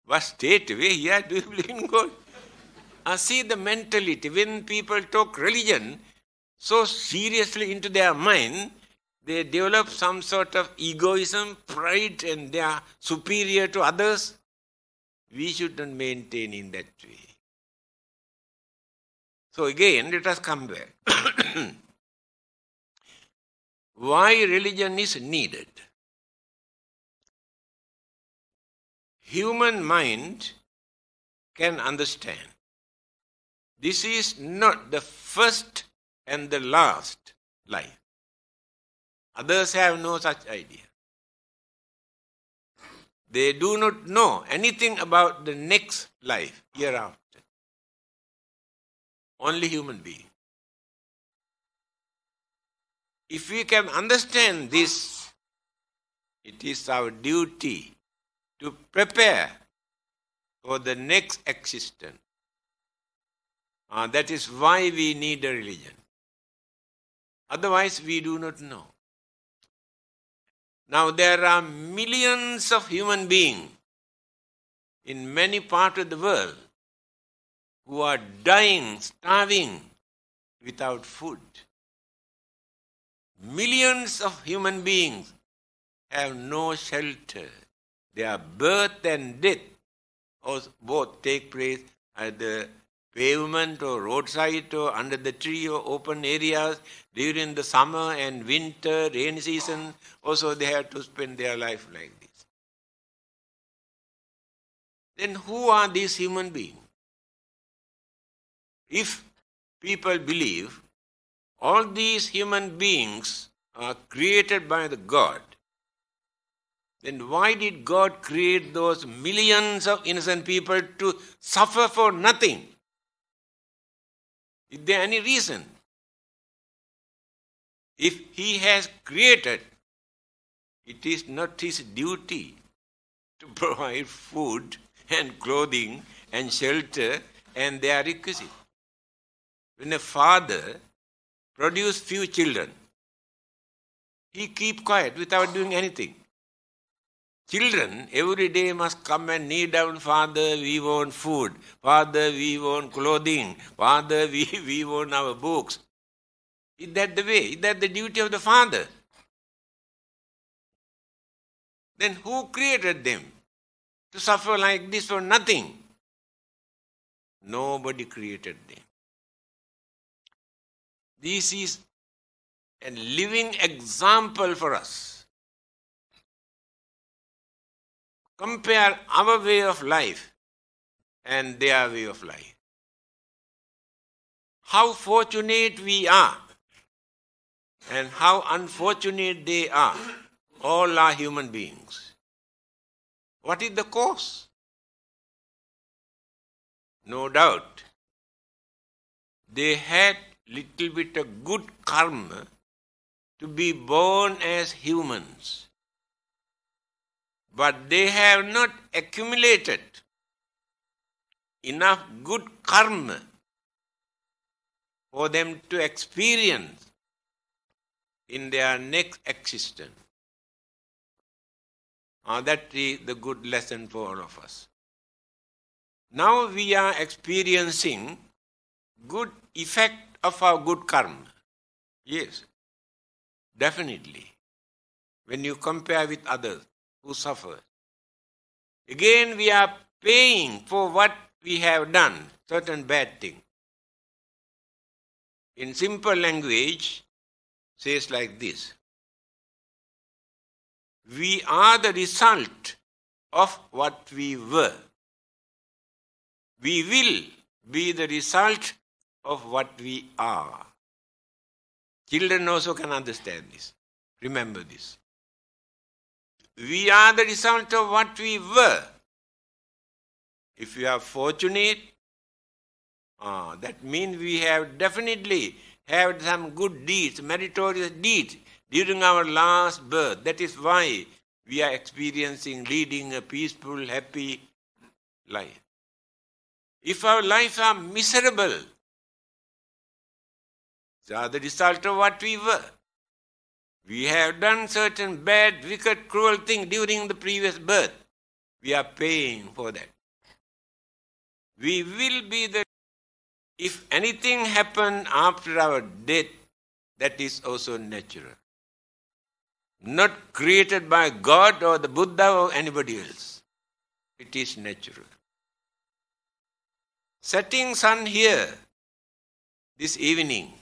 What state way here do you believe in God? Uh, see the mentality. When people talk religion so seriously into their mind, they develop some sort of egoism, pride, and they are superior to others. We shouldn't maintain in that way. So, again, let us come back. Why religion is needed? Human mind can understand. This is not the first and the last life. Others have no such idea. They do not know anything about the next life, hereafter. Only human being. If we can understand this, it is our duty to prepare for the next existence. Uh, that is why we need a religion. Otherwise, we do not know. Now, there are millions of human beings in many parts of the world who are dying, starving without food. Millions of human beings have no shelter. Their birth and death both take place at the pavement or roadside or under the tree or open areas during the summer and winter, rain season, also they have to spend their life like this. Then who are these human beings? If people believe all these human beings are created by the God, then why did God create those millions of innocent people to suffer for nothing? Is there any reason? If he has created, it is not his duty to provide food and clothing and shelter and their requisite. When a father produces few children, he keep quiet without doing anything. Children every day must come and kneel down, Father, we want food. Father, we want clothing. Father, we, we want our books. Is that the way? Is that the duty of the Father? Then who created them to suffer like this for nothing? Nobody created them. This is a living example for us compare our way of life and their way of life. How fortunate we are and how unfortunate they are. All are human beings. What is the cause? No doubt, they had little bit of good karma to be born as humans but they have not accumulated enough good karma for them to experience in their next existence. Uh, that is the good lesson for all of us. Now we are experiencing good effect of our good karma. Yes, definitely. When you compare with others, who suffer. Again, we are paying for what we have done, certain bad thing. In simple language, says like this We are the result of what we were. We will be the result of what we are. Children also can understand this. Remember this. We are the result of what we were. If we are fortunate, ah, that means we have definitely had some good deeds, meritorious deeds during our last birth. That is why we are experiencing, leading a peaceful, happy life. If our lives are miserable, they are the result of what we were. We have done certain bad, wicked, cruel thing during the previous birth. We are paying for that. We will be the if anything happen after our death, that is also natural. Not created by God or the Buddha or anybody else. It is natural. Setting sun here this evening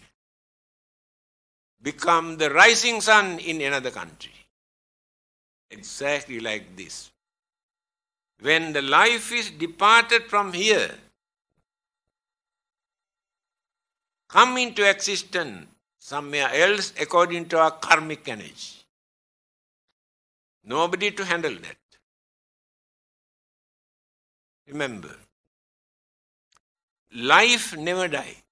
become the rising sun in another country. Exactly like this. When the life is departed from here, come into existence somewhere else according to our karmic energy. Nobody to handle that. Remember, life never dies.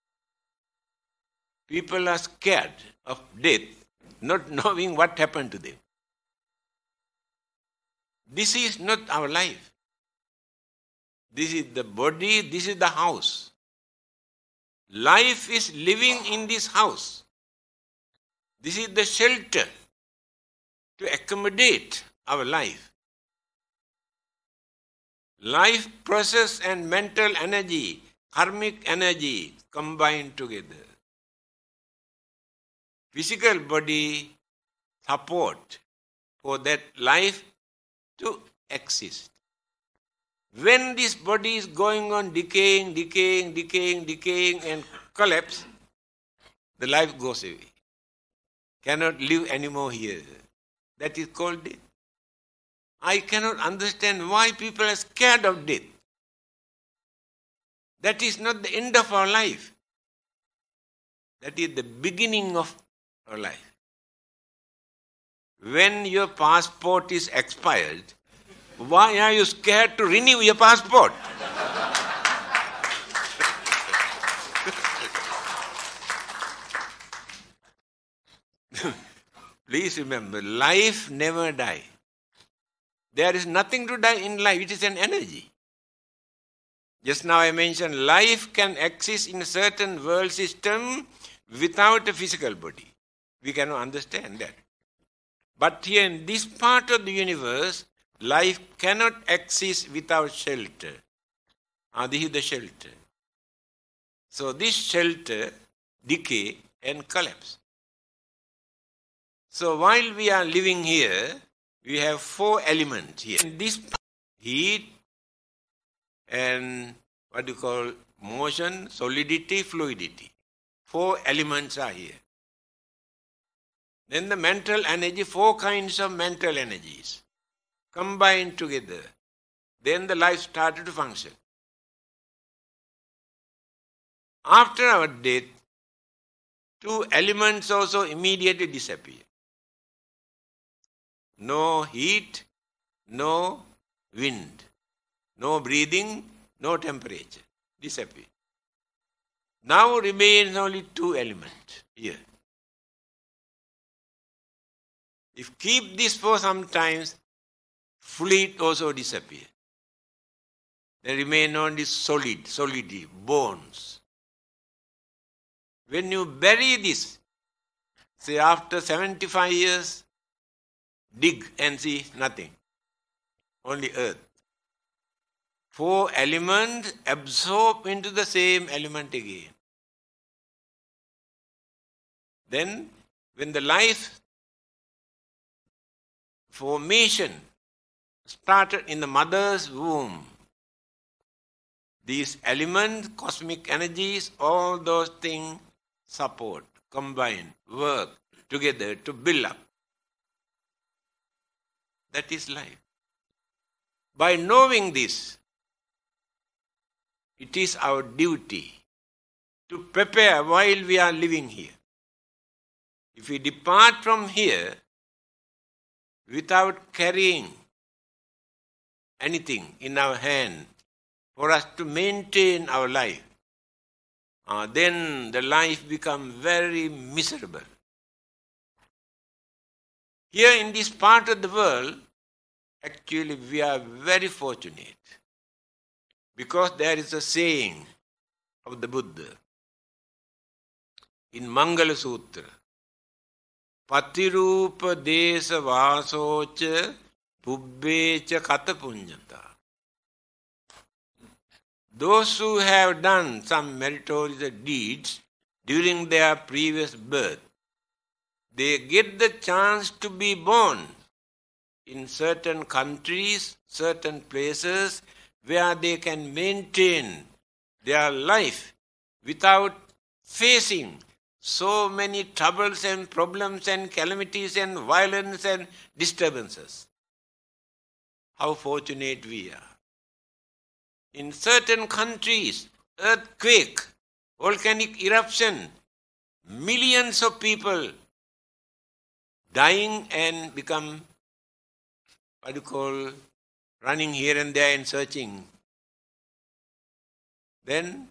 People are scared of death, not knowing what happened to them. This is not our life. This is the body, this is the house. Life is living in this house. This is the shelter to accommodate our life. Life process and mental energy, karmic energy combined together physical body support for that life to exist. When this body is going on decaying, decaying, decaying, decaying, and collapse, the life goes away. Cannot live anymore here. That is called death. I cannot understand why people are scared of death. That is not the end of our life. That is the beginning of or life. When your passport is expired, why are you scared to renew your passport? Please remember, life never dies. There is nothing to die in life, it is an energy. Just now I mentioned life can exist in a certain world system without a physical body. We cannot understand that. But here in this part of the universe, life cannot exist without shelter. Ah, this is the shelter. So this shelter decay and collapse. So while we are living here, we have four elements here. In this heat and what do you call motion, solidity, fluidity. Four elements are here. Then the mental energy, four kinds of mental energies combined together. Then the life started to function. After our death, two elements also immediately disappear. No heat, no wind, no breathing, no temperature. Disappear. Now remains only two elements here. If keep this for some time, fluid also disappear. They remain only solid, solidity, bones. When you bury this, say after 75 years, dig and see nothing, only earth. Four elements absorb into the same element again. Then, when the life formation started in the mother's womb. These elements, cosmic energies, all those things support, combine, work together to build up. That is life. By knowing this, it is our duty to prepare while we are living here. If we depart from here, without carrying anything in our hand for us to maintain our life, uh, then the life becomes very miserable. Here in this part of the world, actually we are very fortunate because there is a saying of the Buddha in Mangala Sutra පතිරූප දේශ වාසෝච පුබ්බේච කත those who have done some meritorious deeds during their previous birth, they get the chance to be born in certain countries, certain places where they can maintain their life without facing so many troubles and problems and calamities and violence and disturbances. How fortunate we are. In certain countries, earthquake, volcanic eruption, millions of people dying and become what do you call running here and there and searching. Then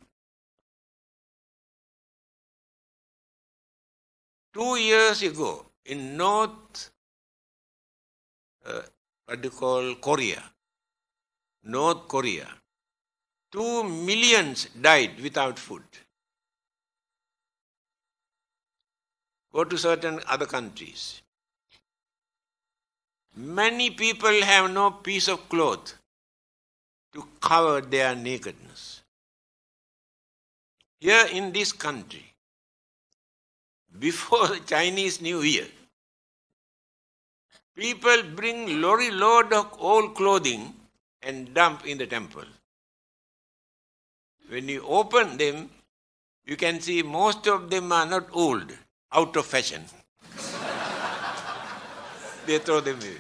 two years ago in North, uh, what do you call Korea, North Korea, two millions died without food. Go to certain other countries. Many people have no piece of cloth to cover their nakedness. Here in this country, before the Chinese New Year. People bring lorry load of old clothing and dump in the temple. When you open them, you can see most of them are not old, out of fashion. they throw them away.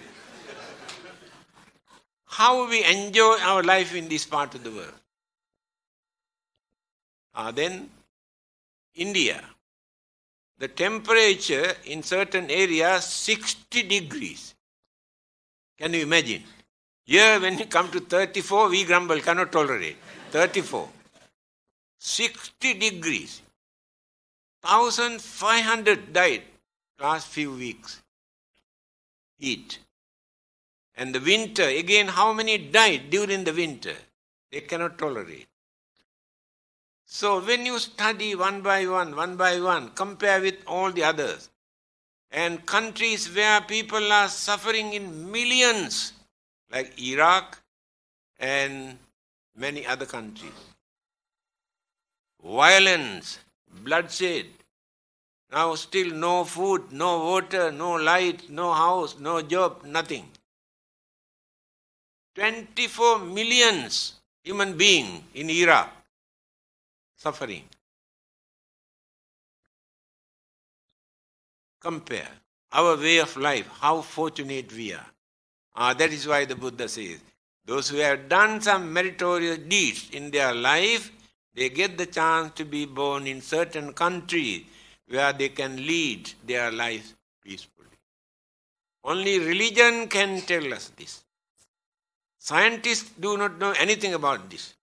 How we enjoy our life in this part of the world. Ah, then India the temperature in certain areas 60 degrees. Can you imagine? Here, when you come to 34, we grumble, cannot tolerate. 34. 60 degrees. 1,500 died last few weeks. Heat. And the winter, again, how many died during the winter? They cannot tolerate. So when you study one by one, one by one, compare with all the others, and countries where people are suffering in millions, like Iraq and many other countries. Violence, bloodshed. Now, still no food, no water, no light, no house, no job, nothing. 24 millions human beings in Iraq suffering. Compare our way of life, how fortunate we are. Ah, that is why the Buddha says, those who have done some meritorious deeds in their life, they get the chance to be born in certain countries where they can lead their lives peacefully. Only religion can tell us this. Scientists do not know anything about this.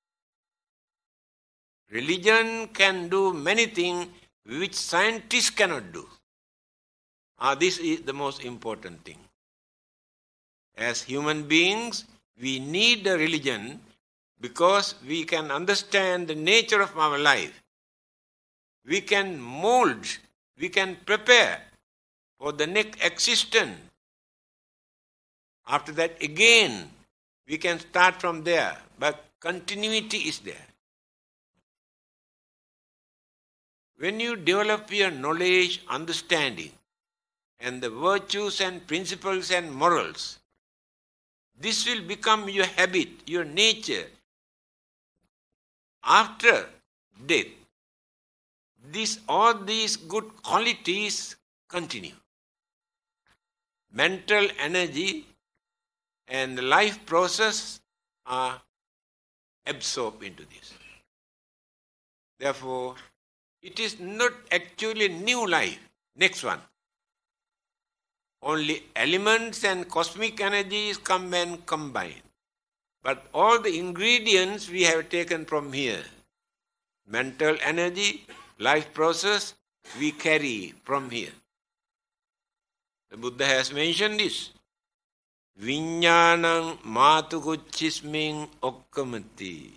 Religion can do many things which scientists cannot do. Ah, this is the most important thing. As human beings, we need a religion because we can understand the nature of our life. We can mold, we can prepare for the next existence. After that, again, we can start from there, but continuity is there. When you develop your knowledge, understanding, and the virtues and principles and morals, this will become your habit, your nature. After death, this, all these good qualities continue. Mental energy and the life process are absorbed into this. Therefore, it is not actually new life. Next one. Only elements and cosmic energies come and combine. But all the ingredients we have taken from here mental energy, life process, we carry from here. The Buddha has mentioned this. Vinyanam matuguchisming okkamati.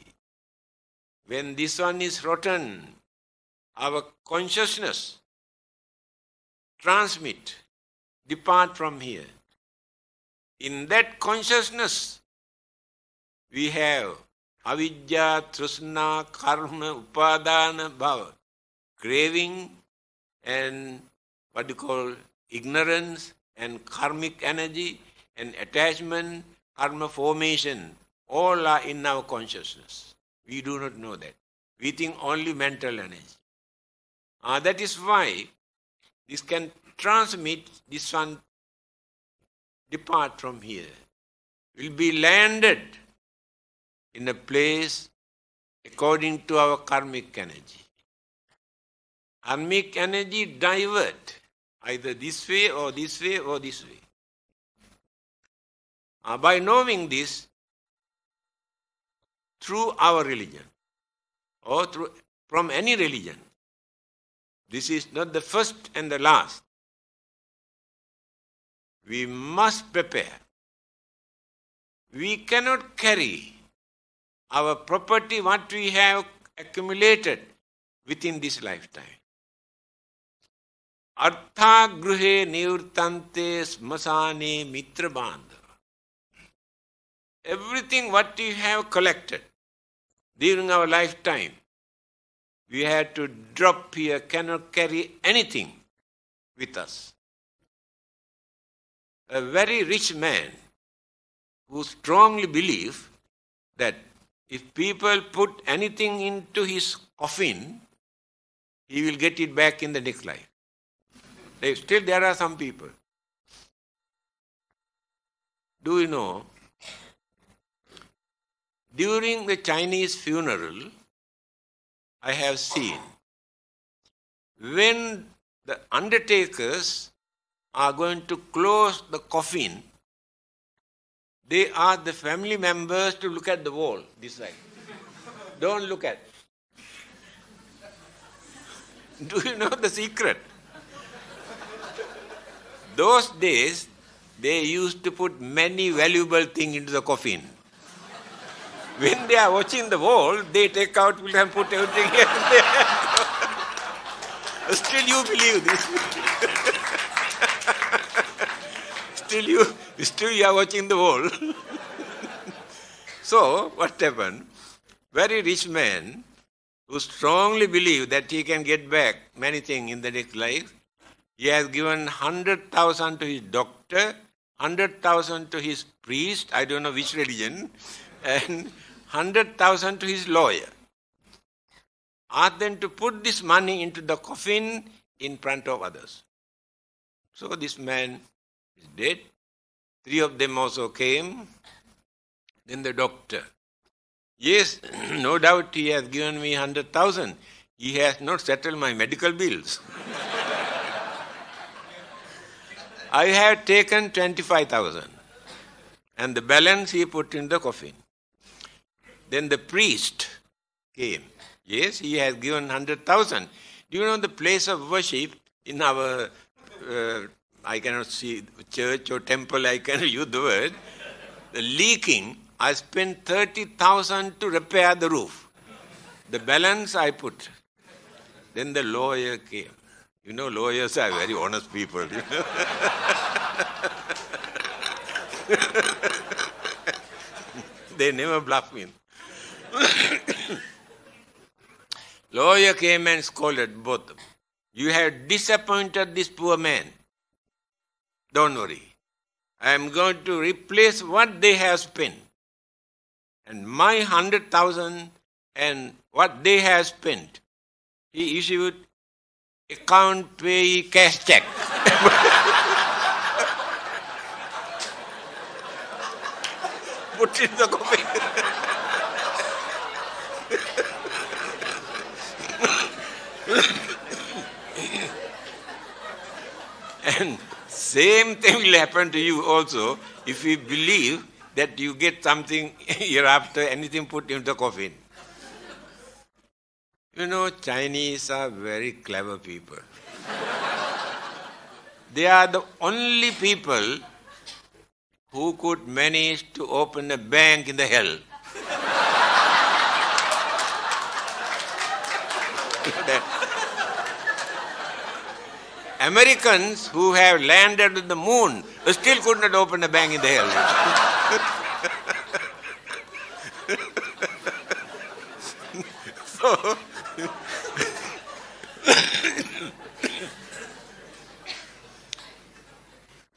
When this one is rotten, our consciousness transmit, depart from here. In that consciousness, we have avidya, trusna, karma, upadana, bhava, craving and what you call ignorance and karmic energy and attachment, karma formation, all are in our consciousness. We do not know that. We think only mental energy. Uh, that is why this can transmit, this one depart from here, will be landed in a place according to our karmic energy. Karmic energy divert either this way or this way or this way. Uh, by knowing this through our religion or through from any religion this is not the first and the last. We must prepare. We cannot carry our property, what we have accumulated within this lifetime. अर्थागृहे निवृत्तन्ते स्मशाने मित्रबान्धव everything what you have collected during our lifetime we had to drop here, cannot carry anything with us. A very rich man who strongly believed that if people put anything into his coffin, he will get it back in the next life. still, there are some people. Do you know? During the Chinese funeral, I have seen. When the undertakers are going to close the coffin, they ask the family members to look at the wall this side. Don't look at. Do you know the secret? Those days, they used to put many valuable things into the coffin. When they are watching the wall, they take out will and put everything here Still you believe this. still you still you are watching the wall. so what happened? Very rich man who strongly believed that he can get back many things in the next life, he has given hundred thousand to his doctor, hundred thousand to his priest, I don't know which religion, and 100,000 to his lawyer. Asked them to put this money into the coffin in front of others. So this man is dead. Three of them also came. Then the doctor. Yes, no doubt he has given me 100,000. He has not settled my medical bills. I have taken 25,000 and the balance he put in the coffin. Then the priest came. Yes, he has given 100,000. Do you know the place of worship in our, uh, I cannot see church or temple, I cannot use the word, the leaking, I spent 30,000 to repair the roof. The balance I put. Then the lawyer came. You know, lawyers are very honest people. You know? they never bluff me. Lawyer came and scolded both of them. You have disappointed this poor man. Don't worry. I am going to replace what they have spent. And my hundred thousand and what they have spent, he issued account pay cash check. Put in the coffee. and same thing will happen to you also if you believe that you get something hereafter, anything put in the coffin. You know, Chinese are very clever people. they are the only people who could manage to open a bank in the hell. Americans who have landed on the moon still could not open a bank in the hell. so,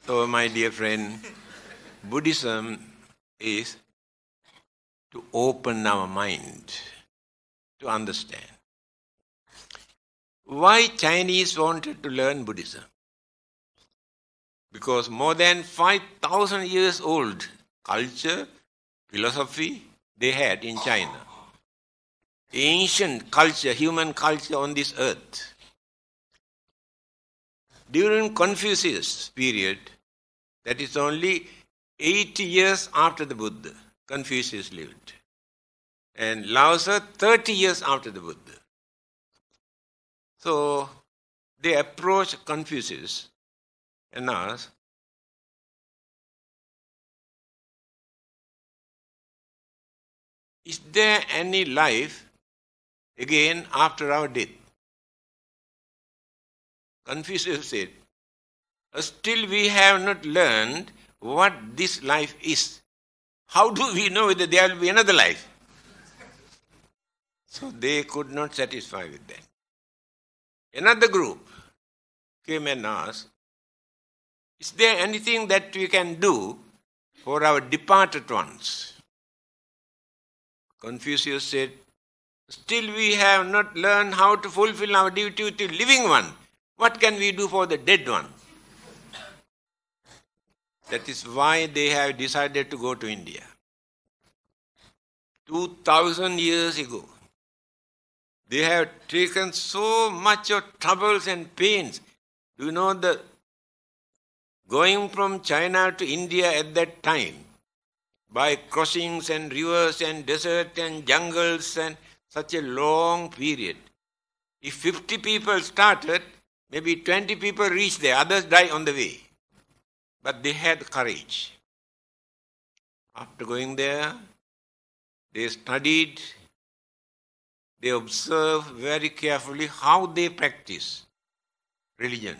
so, my dear friend, Buddhism is to open our mind to understand why Chinese wanted to learn Buddhism. Because more than 5,000 years old culture, philosophy they had in China. Ancient culture, human culture on this earth. During Confucius period, that is only 80 years after the Buddha, Confucius lived. And Lao Tzu, 30 years after the Buddha. So they approach Confucius and ask, Is there any life again after our death? Confucius said, uh, Still we have not learned what this life is. How do we know whether there will be another life? So they could not satisfy with that. Another group came and asked, Is there anything that we can do for our departed ones? Confucius said, Still we have not learned how to fulfill our duty to the living one. What can we do for the dead one? That is why they have decided to go to India. 2000 years ago, they have taken so much of troubles and pains. Do you know the going from China to India at that time by crossings and rivers and deserts and jungles and such a long period. If 50 people started, maybe 20 people reached there, others die on the way. But they had courage. After going there, they studied they observe very carefully how they practice religion.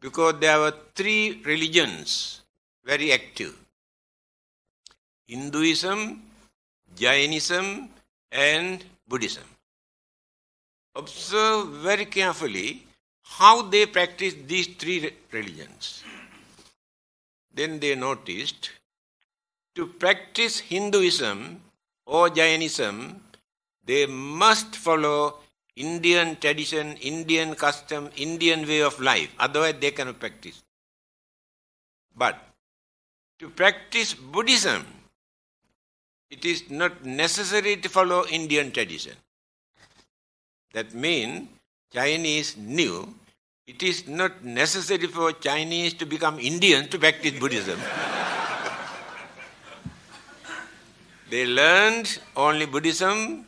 Because there were three religions very active Hinduism, Jainism, and Buddhism. Observe very carefully how they practice these three religions. Then they noticed to practice Hinduism or Jainism they must follow Indian tradition, Indian custom, Indian way of life. Otherwise, they cannot practice. But to practice Buddhism, it is not necessary to follow Indian tradition. That means Chinese knew it is not necessary for Chinese to become Indian to practice Buddhism. they learned only Buddhism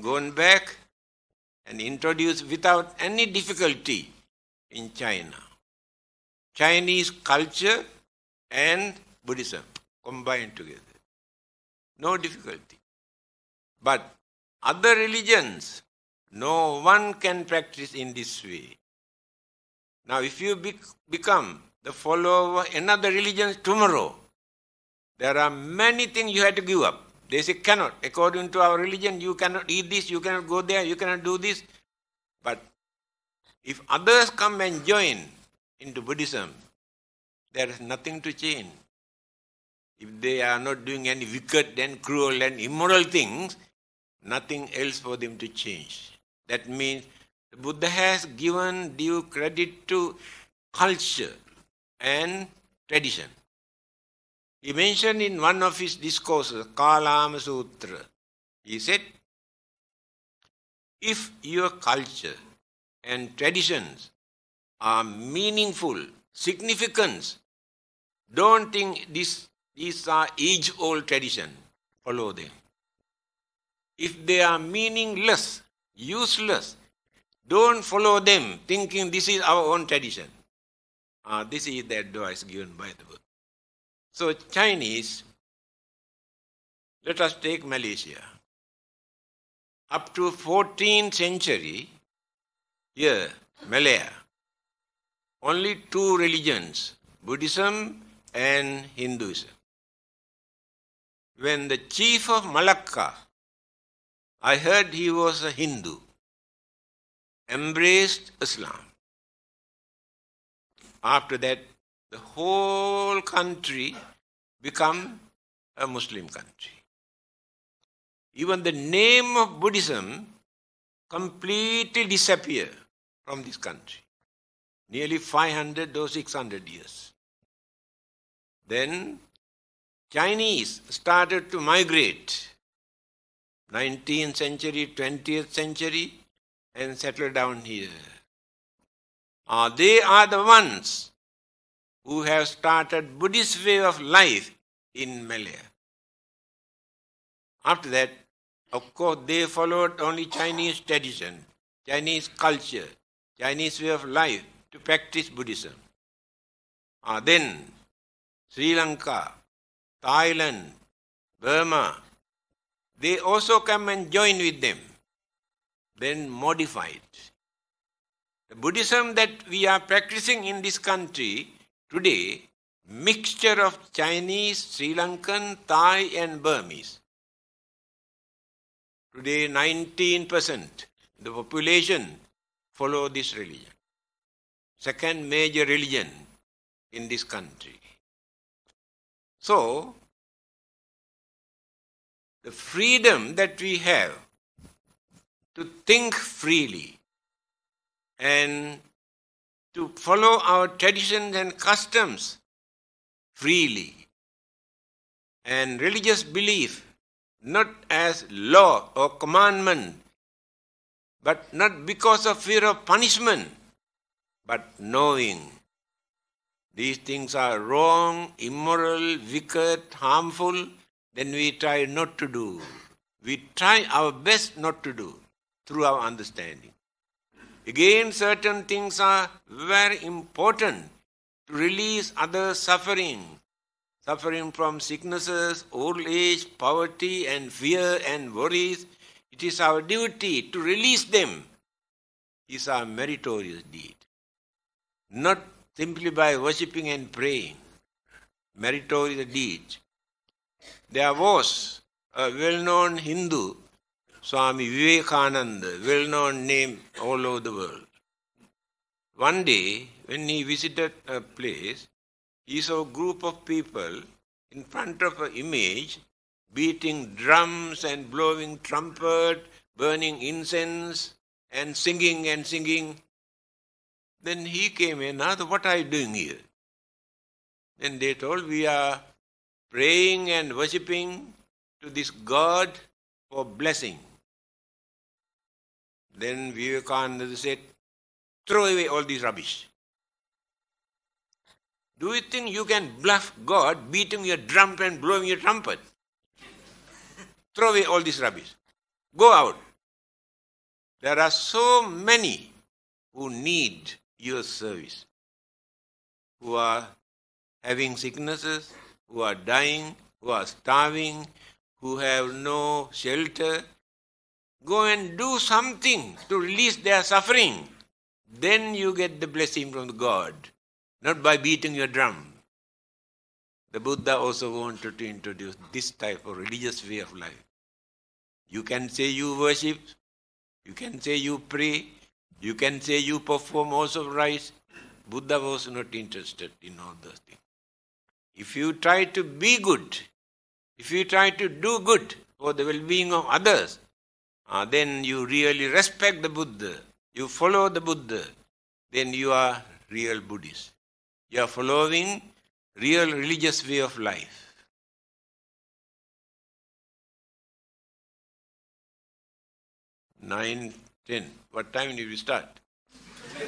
gone back and introduced without any difficulty in China. Chinese culture and Buddhism combined together. No difficulty. But other religions, no one can practice in this way. Now, if you become the follower of another religion tomorrow, there are many things you have to give up. They say cannot. According to our religion, you cannot eat this, you cannot go there, you cannot do this. But if others come and join into Buddhism, there is nothing to change. If they are not doing any wicked and cruel and immoral things, nothing else for them to change. That means the Buddha has given due credit to culture and tradition. He mentioned in one of his discourses, Kalama Sutra, he said, if your culture and traditions are meaningful, significance, don't think this, these are age old tradition. Follow them. If they are meaningless, useless, don't follow them thinking this is our own tradition. Uh, this is the advice given by the Buddha. So Chinese, let us take Malaysia. Up to 14th century, here, Malaya, only two religions, Buddhism and Hinduism. When the chief of Malacca, I heard he was a Hindu, embraced Islam. After that, the whole country become a Muslim country. Even the name of Buddhism completely disappear from this country. Nearly 500 or 600 years. Then Chinese started to migrate 19th century, 20th century and settle down here. Uh, they are the ones who have started Buddhist way of life in Malaya. After that, of course, they followed only Chinese tradition, Chinese culture, Chinese way of life to practice Buddhism. Uh, then, Sri Lanka, Thailand, Burma, they also come and join with them, then modified. The Buddhism that we are practicing in this country Today, mixture of Chinese, Sri Lankan, Thai and Burmese. Today 19% the population follow this religion. Second major religion in this country. So, the freedom that we have to think freely and to follow our traditions and customs freely and religious belief not as law or commandment but not because of fear of punishment but knowing these things are wrong immoral wicked harmful then we try not to do we try our best not to do through our understanding Again, certain things are very important to release others suffering, suffering from sicknesses, old age, poverty, and fear and worries. It is our duty to release them. It is our meritorious deed. Not simply by worshipping and praying, meritorious deed. There was a well known Hindu Swami Vivekananda, well known name all over the world. One day, when he visited a place, he saw a group of people in front of an image beating drums and blowing trumpet, burning incense, and singing and singing. Then he came and asked, What are you doing here? Then they told, We are praying and worshipping to this God for blessing. Then Vivekananda said, throw away all this rubbish. Do you think you can bluff God, beating your drum and blowing your trumpet? throw away all this rubbish. Go out. There are so many who need your service, who are having sicknesses, who are dying, who are starving, who have no shelter, go and do something to release their suffering. Then you get the blessing from God, not by beating your drum. The Buddha also wanted to introduce this type of religious way of life. You can say you worship, you can say you pray, you can say you perform also rites. Buddha was not interested in all those things. If you try to be good, if you try to do good for the well being of others, uh, then you really respect the Buddha, you follow the Buddha, then you are real Buddhist. You are following real religious way of life. Nine, ten. What time did we start?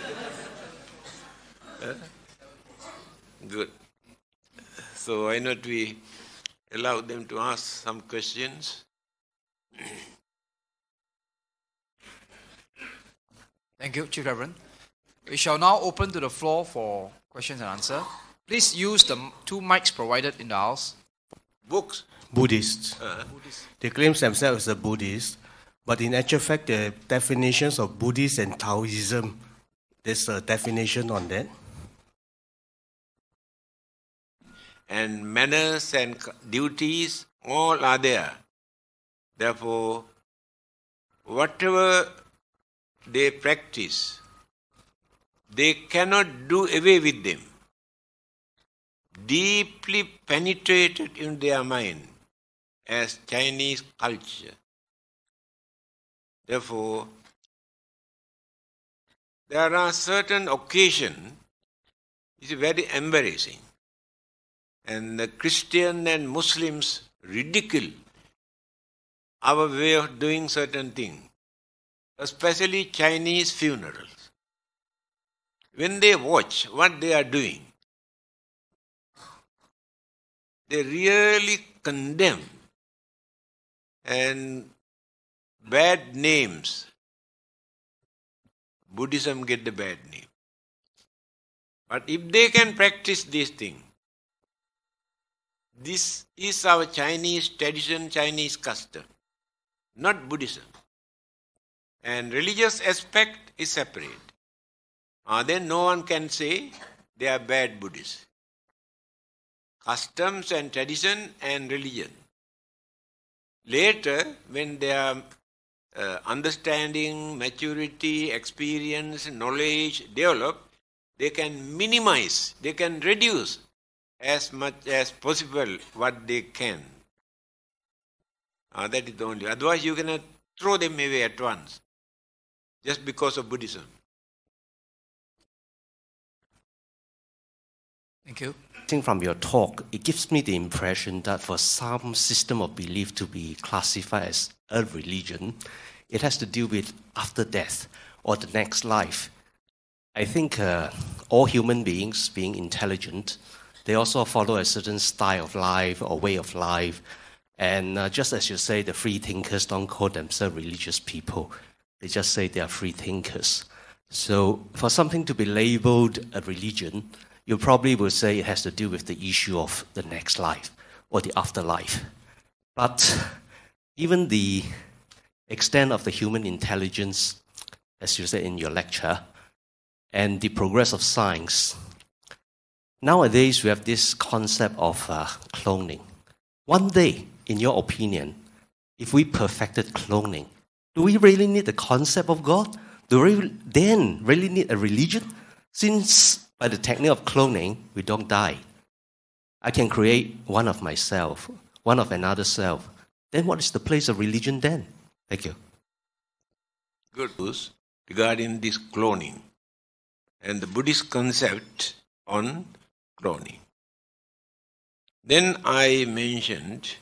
huh? Good. So why not we allow them to ask some questions? Thank you, Chief Reverend. We shall now open to the floor for questions and answer. Please use the two mics provided in the house. Books. Buddhists. Uh-huh. Buddhist. They claim themselves as a Buddhist, but in actual fact, the definitions of Buddhist and Taoism, there's a definition on that. And manners and duties, all are there. Therefore, whatever they practice, they cannot do away with them. Deeply penetrated in their mind as Chinese culture. Therefore, there are certain occasions It's very embarrassing. And the Christian and Muslims ridicule our way of doing certain things especially Chinese funerals. When they watch what they are doing, they really condemn and bad names. Buddhism get the bad name. But if they can practice this thing, this is our Chinese tradition, Chinese custom, not Buddhism and religious aspect is separate. Uh, then no one can say they are bad Buddhists. Customs and tradition and religion. Later, when their uh, understanding, maturity, experience, knowledge develop, they can minimize, they can reduce as much as possible what they can. Uh, that is the only. Otherwise, you cannot throw them away at once just because of Buddhism. Thank you. I think from your talk, it gives me the impression that for some system of belief to be classified as a religion, it has to deal with after death or the next life. I think uh, all human beings, being intelligent, they also follow a certain style of life or way of life. And uh, just as you say, the free thinkers don't call themselves religious people. They just say they are free thinkers. So, for something to be labeled a religion, you probably will say it has to do with the issue of the next life or the afterlife. But even the extent of the human intelligence, as you said in your lecture, and the progress of science. Nowadays, we have this concept of uh, cloning. One day, in your opinion, if we perfected cloning, do we really need the concept of God? Do we then really need a religion? Since by the technique of cloning, we don't die. I can create one of myself, one of another self. Then what is the place of religion then? Thank you. Good news regarding this cloning and the Buddhist concept on cloning. Then I mentioned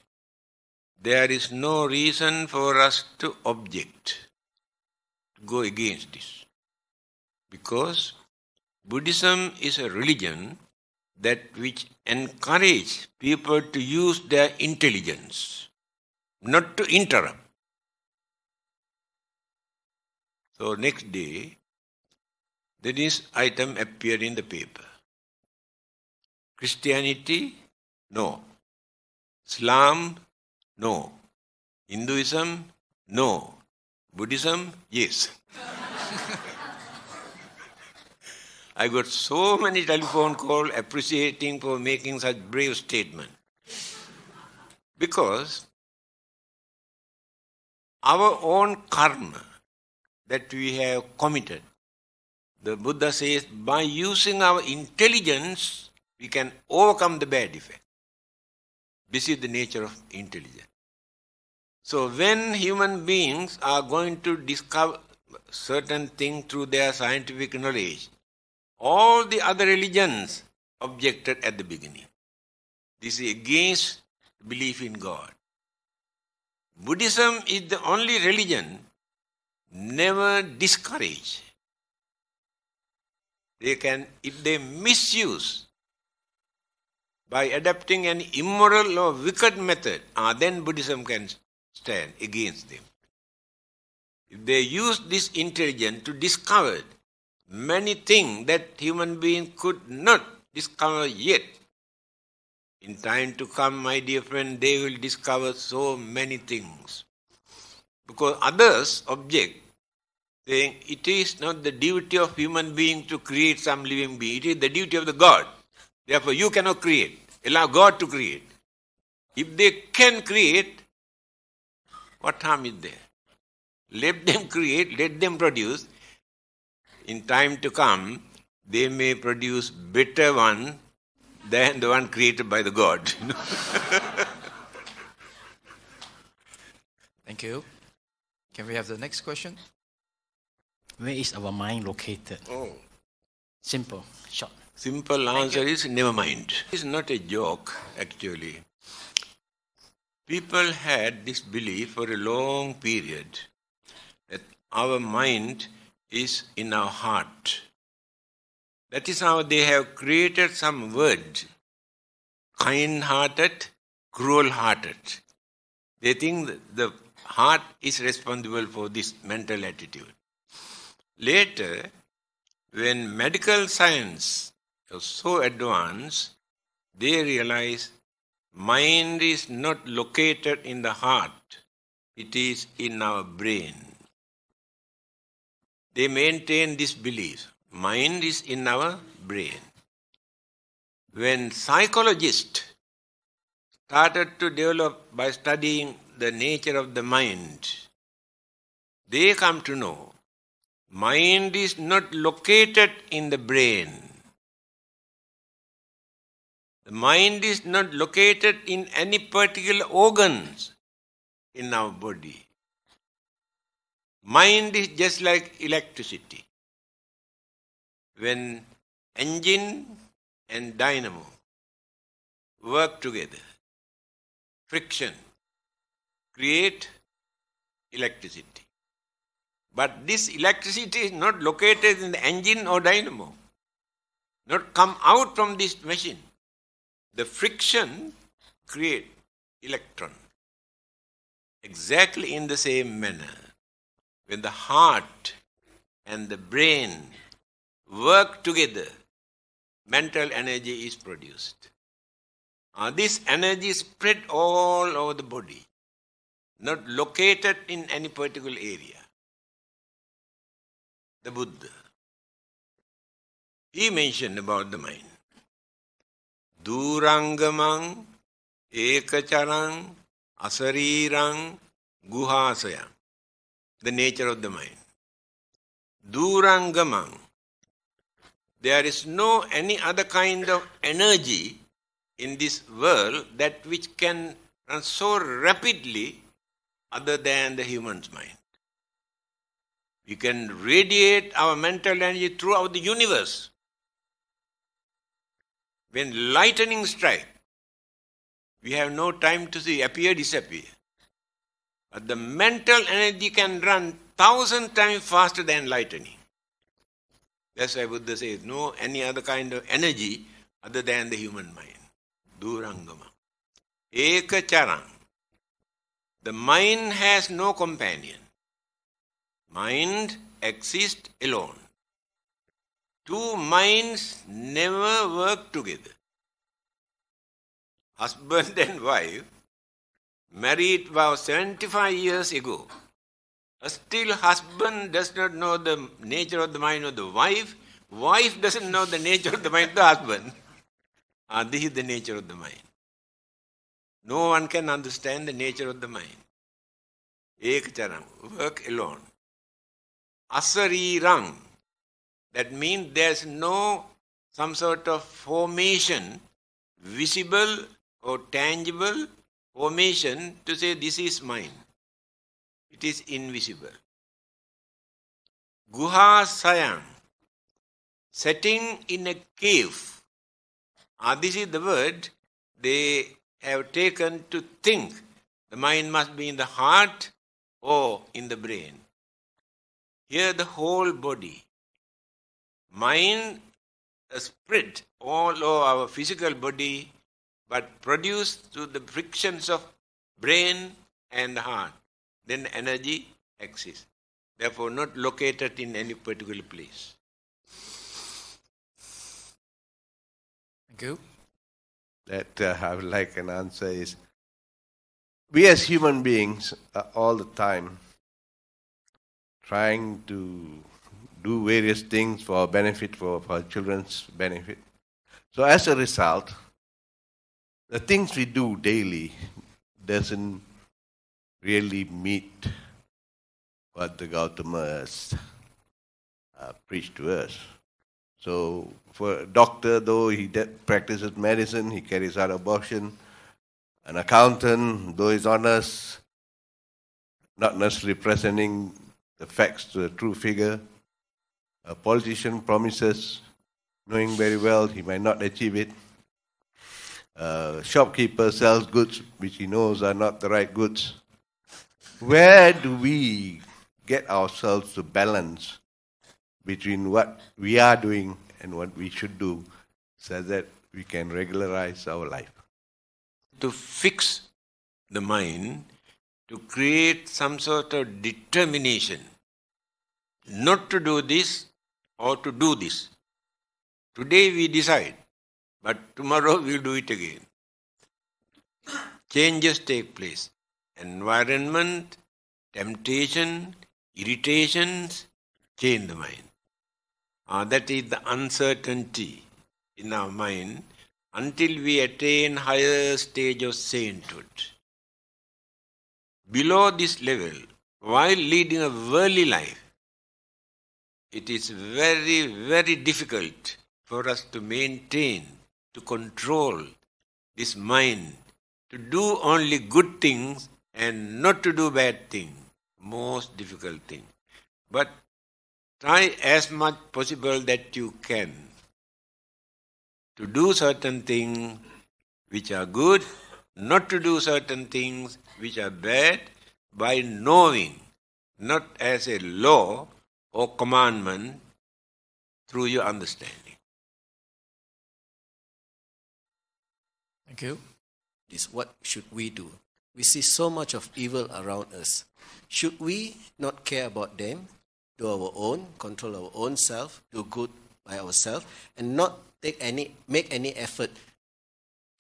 there is no reason for us to object, to go against this. Because Buddhism is a religion that which encourages people to use their intelligence, not to interrupt. So next day, the news item appeared in the paper. Christianity? No. Islam? No. Hinduism? No. Buddhism? Yes. I got so many telephone calls appreciating for making such brave statement. Because our own karma that we have committed, the Buddha says, by using our intelligence, we can overcome the bad effect. This is the nature of intelligence. So when human beings are going to discover certain thing through their scientific knowledge, all the other religions objected at the beginning. This is against belief in God. Buddhism is the only religion never discourage. They can, if they misuse by adopting an immoral or wicked method, ah, then Buddhism can stand against them. If They use this intelligence to discover many things that human being could not discover yet. In time to come, my dear friend, they will discover so many things. Because others object, saying it is not the duty of human being to create some living being, it is the duty of the God. Therefore, you cannot create. Allow God to create. If they can create, what harm is there? Let them create, let them produce. In time to come, they may produce better one than the one created by the God. Thank you. Can we have the next question? Where is our mind located? Oh. Simple, short. Simple answer is never mind. It's not a joke, actually. People had this belief for a long period that our mind is in our heart. That is how they have created some word kind hearted, cruel hearted. They think the heart is responsible for this mental attitude. Later, when medical science so advanced, they realize mind is not located in the heart, it is in our brain. They maintain this belief mind is in our brain. When psychologists started to develop by studying the nature of the mind, they come to know mind is not located in the brain the mind is not located in any particular organs in our body. Mind is just like electricity. When engine and dynamo work together, friction create electricity. But this electricity is not located in the engine or dynamo, not come out from this machine the friction create electron exactly in the same manner when the heart and the brain work together mental energy is produced uh, this energy spread all over the body not located in any particular area the buddha he mentioned about the mind දූරංගමං ඒකචරං අසරීරං ගුහාසයං the nature of the mind durangamam there is no any other kind of energy in this world that which can run so rapidly other than the human's mind we can radiate our mental energy throughout the universe when lightning strike, we have no time to see appear, disappear. But the mental energy can run thousand times faster than lightning. That's why Buddha says, no any other kind of energy other than the human mind. Durangama. Ekacharang. The mind has no companion. Mind exists alone. Two minds never work together. Husband and wife married about 75 years ago. Still, husband does not know the nature of the mind of the wife. Wife doesn't know the nature of the mind of the husband. Ah, this is the nature of the mind. No one can understand the nature of the mind. Ek charam, work alone. Asari rang, that means there's no some sort of formation, visible or tangible formation to say this is mine. It is invisible. Guha Sayang, setting in a cave. Ah, this is the word they have taken to think. The mind must be in the heart or in the brain. Here, the whole body mind spread all over our physical body but produced through the frictions of brain and heart. Then energy exists. Therefore, not located in any particular place. Thank you. That uh, I would like an answer is we as human beings are all the time trying to do various things for benefit, for, for children's benefit. So as a result, the things we do daily doesn't really meet what the Gautama has uh, preached to us. So for a doctor, though he de- practices medicine, he carries out abortion. An accountant, though he's honest, not necessarily presenting the facts to the true figure, a politician promises, knowing very well he might not achieve it. A shopkeeper sells goods which he knows are not the right goods. Where do we get ourselves to balance between what we are doing and what we should do so that we can regularize our life? To fix the mind, to create some sort of determination not to do this or to do this. Today we decide, but tomorrow we'll do it again. Changes take place. Environment, temptation, irritations change the mind. Uh, that is the uncertainty in our mind until we attain higher stage of sainthood. Below this level, while leading a worldly life, it is very, very difficult for us to maintain, to control this mind, to do only good things and not to do bad things. Most difficult thing. But try as much possible that you can to do certain things which are good, not to do certain things which are bad by knowing, not as a law, or commandment, through your understanding. Thank you. This what should we do? We see so much of evil around us. Should we not care about them, do our own, control our own self, do good by ourselves, and not take any make any effort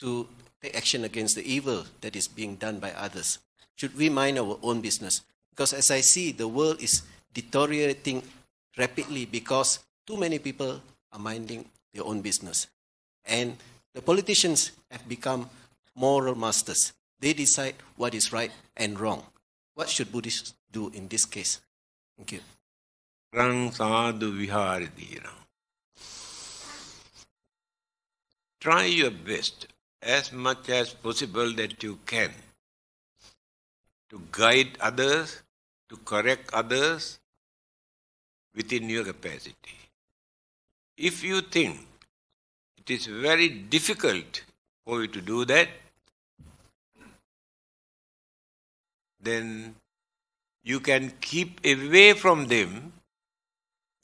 to take action against the evil that is being done by others? Should we mind our own business? Because as I see, the world is deteriorating rapidly because too many people are minding their own business. And the politicians have become moral masters. They decide what is right and wrong. What should Buddhists do in this case? Thank you. sadhu Try your best as much as possible that you can to guide others, to correct others, within your capacity. If you think it is very difficult for you to do that, then you can keep away from them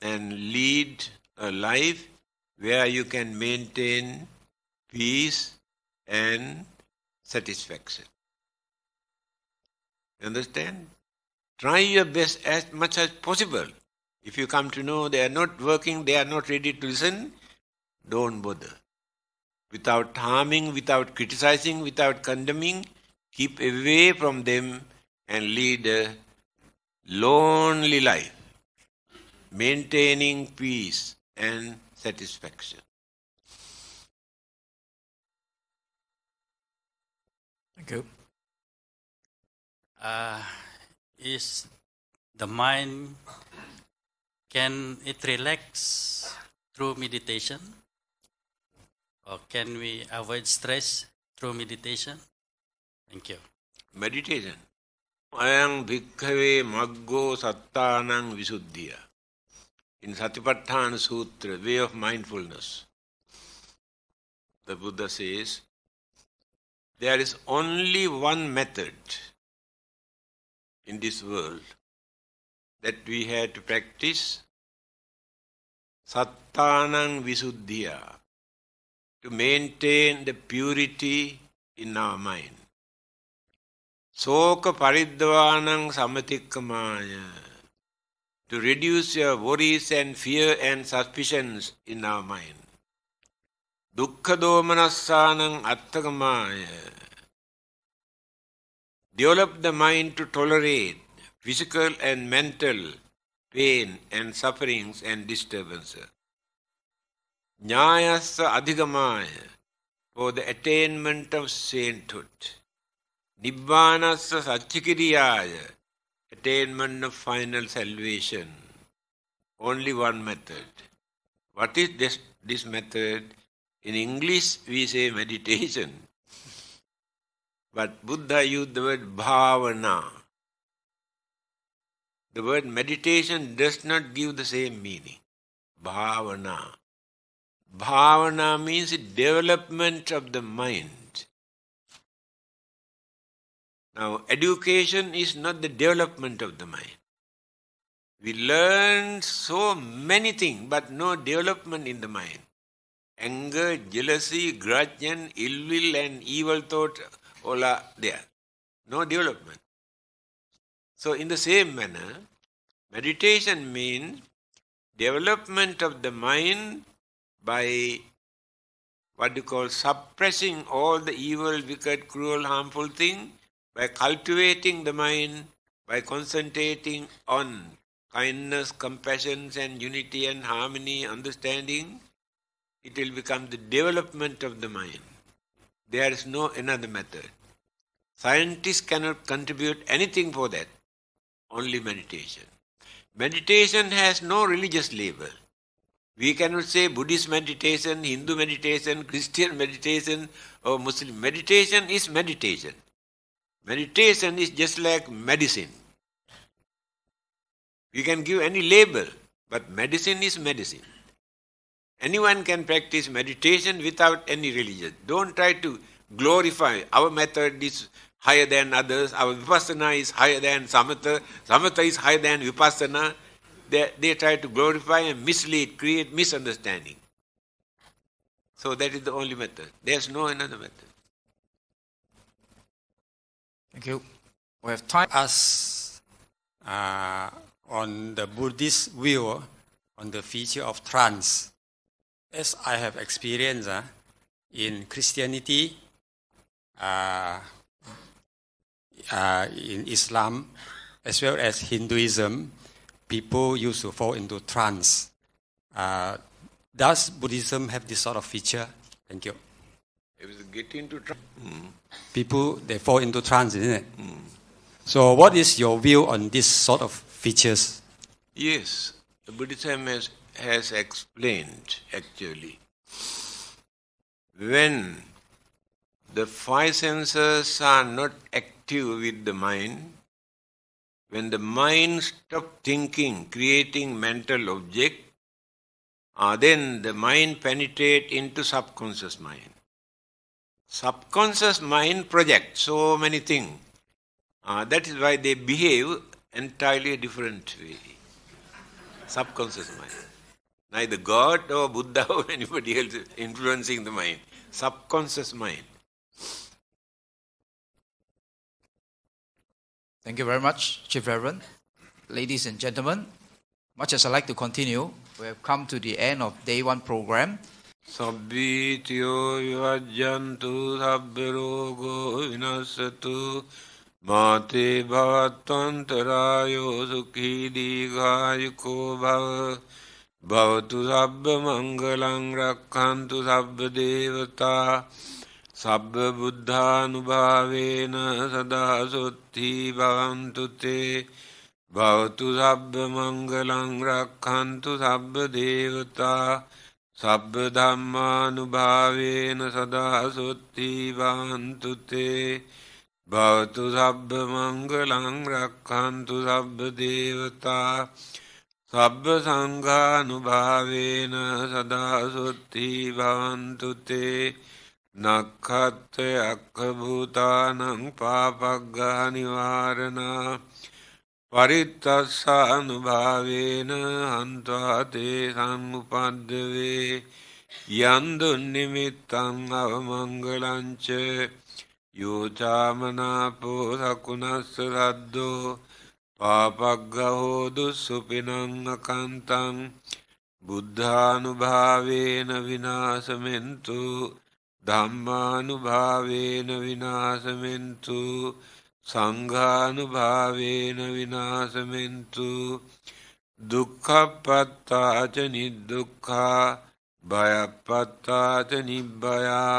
and lead a life where you can maintain peace and satisfaction. You understand? Try your best as much as possible if you come to know they are not working, they are not ready to listen, don't bother. Without harming, without criticizing, without condemning, keep away from them and lead a lonely life, maintaining peace and satisfaction. Thank you. Uh, is the mind can it relax through meditation? Or can we avoid stress through meditation? Thank you. Meditation. Ayang bhikkave maggo sattanang visuddhiya. In Satipatthana Sutra, Way of Mindfulness, the Buddha says, there is only one method in this world that we had to practice sattanang visuddhiya to maintain the purity in our mind. Soka paridvanang samatikkamaya to reduce your worries and fear and suspicions in our mind. Dukkha domanassanang attakamaya develop the mind to tolerate physical and mental pain and sufferings and disturbances. Nyayasa adhigamaya for the attainment of sainthood. Nibbanasa satchikiriyaya attainment of final salvation. Only one method. What is this, this method? In English we say meditation. But Buddha used the word bhavana. The word meditation does not give the same meaning. Bhavana. Bhavana means development of the mind. Now, education is not the development of the mind. We learn so many things, but no development in the mind. Anger, jealousy, grudge, and ill will, and evil thought all are there. No development. So, in the same manner, meditation means development of the mind by what you call suppressing all the evil, wicked, cruel, harmful thing by cultivating the mind, by concentrating on kindness, compassion, and unity and harmony, understanding, it will become the development of the mind. There is no another method. Scientists cannot contribute anything for that only meditation. Meditation has no religious label. We cannot say Buddhist meditation, Hindu meditation, Christian meditation, or Muslim. Meditation is meditation. Meditation is just like medicine. You can give any label, but medicine is medicine. Anyone can practice meditation without any religion. Don't try to glorify our method is higher than others. Our vipassana is higher than samatha. Samatha is higher than vipassana. They, they try to glorify and mislead, create misunderstanding. So that is the only method. There's no another method. Thank you. We have time us uh, on the Buddhist view on the feature of trance. As I have experienced uh, in Christianity, uh, uh, in Islam as well as Hinduism, people used to fall into trance. Uh, does Buddhism have this sort of feature? Thank you. into trance, mm. people they fall into trance, isn't it? Mm. So, what is your view on this sort of features? Yes, Buddhism has, has explained actually when the five senses are not active active with the mind, when the mind stops thinking, creating mental object, uh, then the mind penetrate into subconscious mind. Subconscious mind projects so many things. Uh, that is why they behave entirely different way. subconscious mind. Neither God or Buddha or anybody else influencing the mind. Subconscious mind. Thank you very much, Chief Reverend. Ladies and gentlemen, much as I like to continue, we have come to the end of day one program. vinasatu mate sukhi bhava bhavatu mangalang devata සබ්බ බුද්ධානුභාවේන සදාසොත්හි භවන්තුතේ භවතු සබ්බ මංගලං රක්හන්තු සබ්බ දේවතා සබ්බ ධම්මානුභාවේන සදාසොත්හි භවන්තුතේ භවතු සබ්බ මංගලං රක්හන්තු සබ්බ දේවතා සබ්බ සංඝානුභාවේන සදාසොත්හි භවන්තුතේ නක්කත්වය අක්කභූතානං පාපක්ගානිවාරණා පරිත්තස්සා අනුභාවේන හන්තවාතේ සම්මුපද්දවේ යන්දුන්නිමිත්තං අවමංගලංච යෝජාමනාපෝ සකුණස්ස රද්දෝ පාපක්ගහෝදු සුපිනං අකන්තං බුද්ධානුභාවේන විනාසමෙන්තු ධම්මානුභාවේන විනාසමෙන්තු සංඝානුභාවේන විනාසමෙන්තු දුක්ඛපත්තාච නිදුක්ඛා භයපත්තාච නිබ්බයා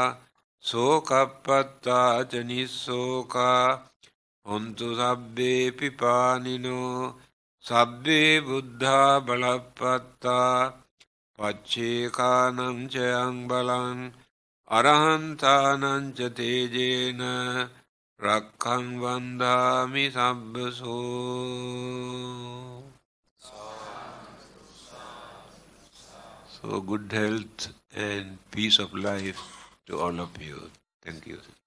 සෝකප්පත්තාච නිස්සෝකා හොන්තු සබ්බේ පිපානිනෝ සබ්බේ බුද්ධා බලප්පත්තා පච්චේකානං චයං බලං අරහන්තානංච තේජේන රක්කං වන්දාමි සබ්බසෝ So good health and peace of life to all of you. Thank you.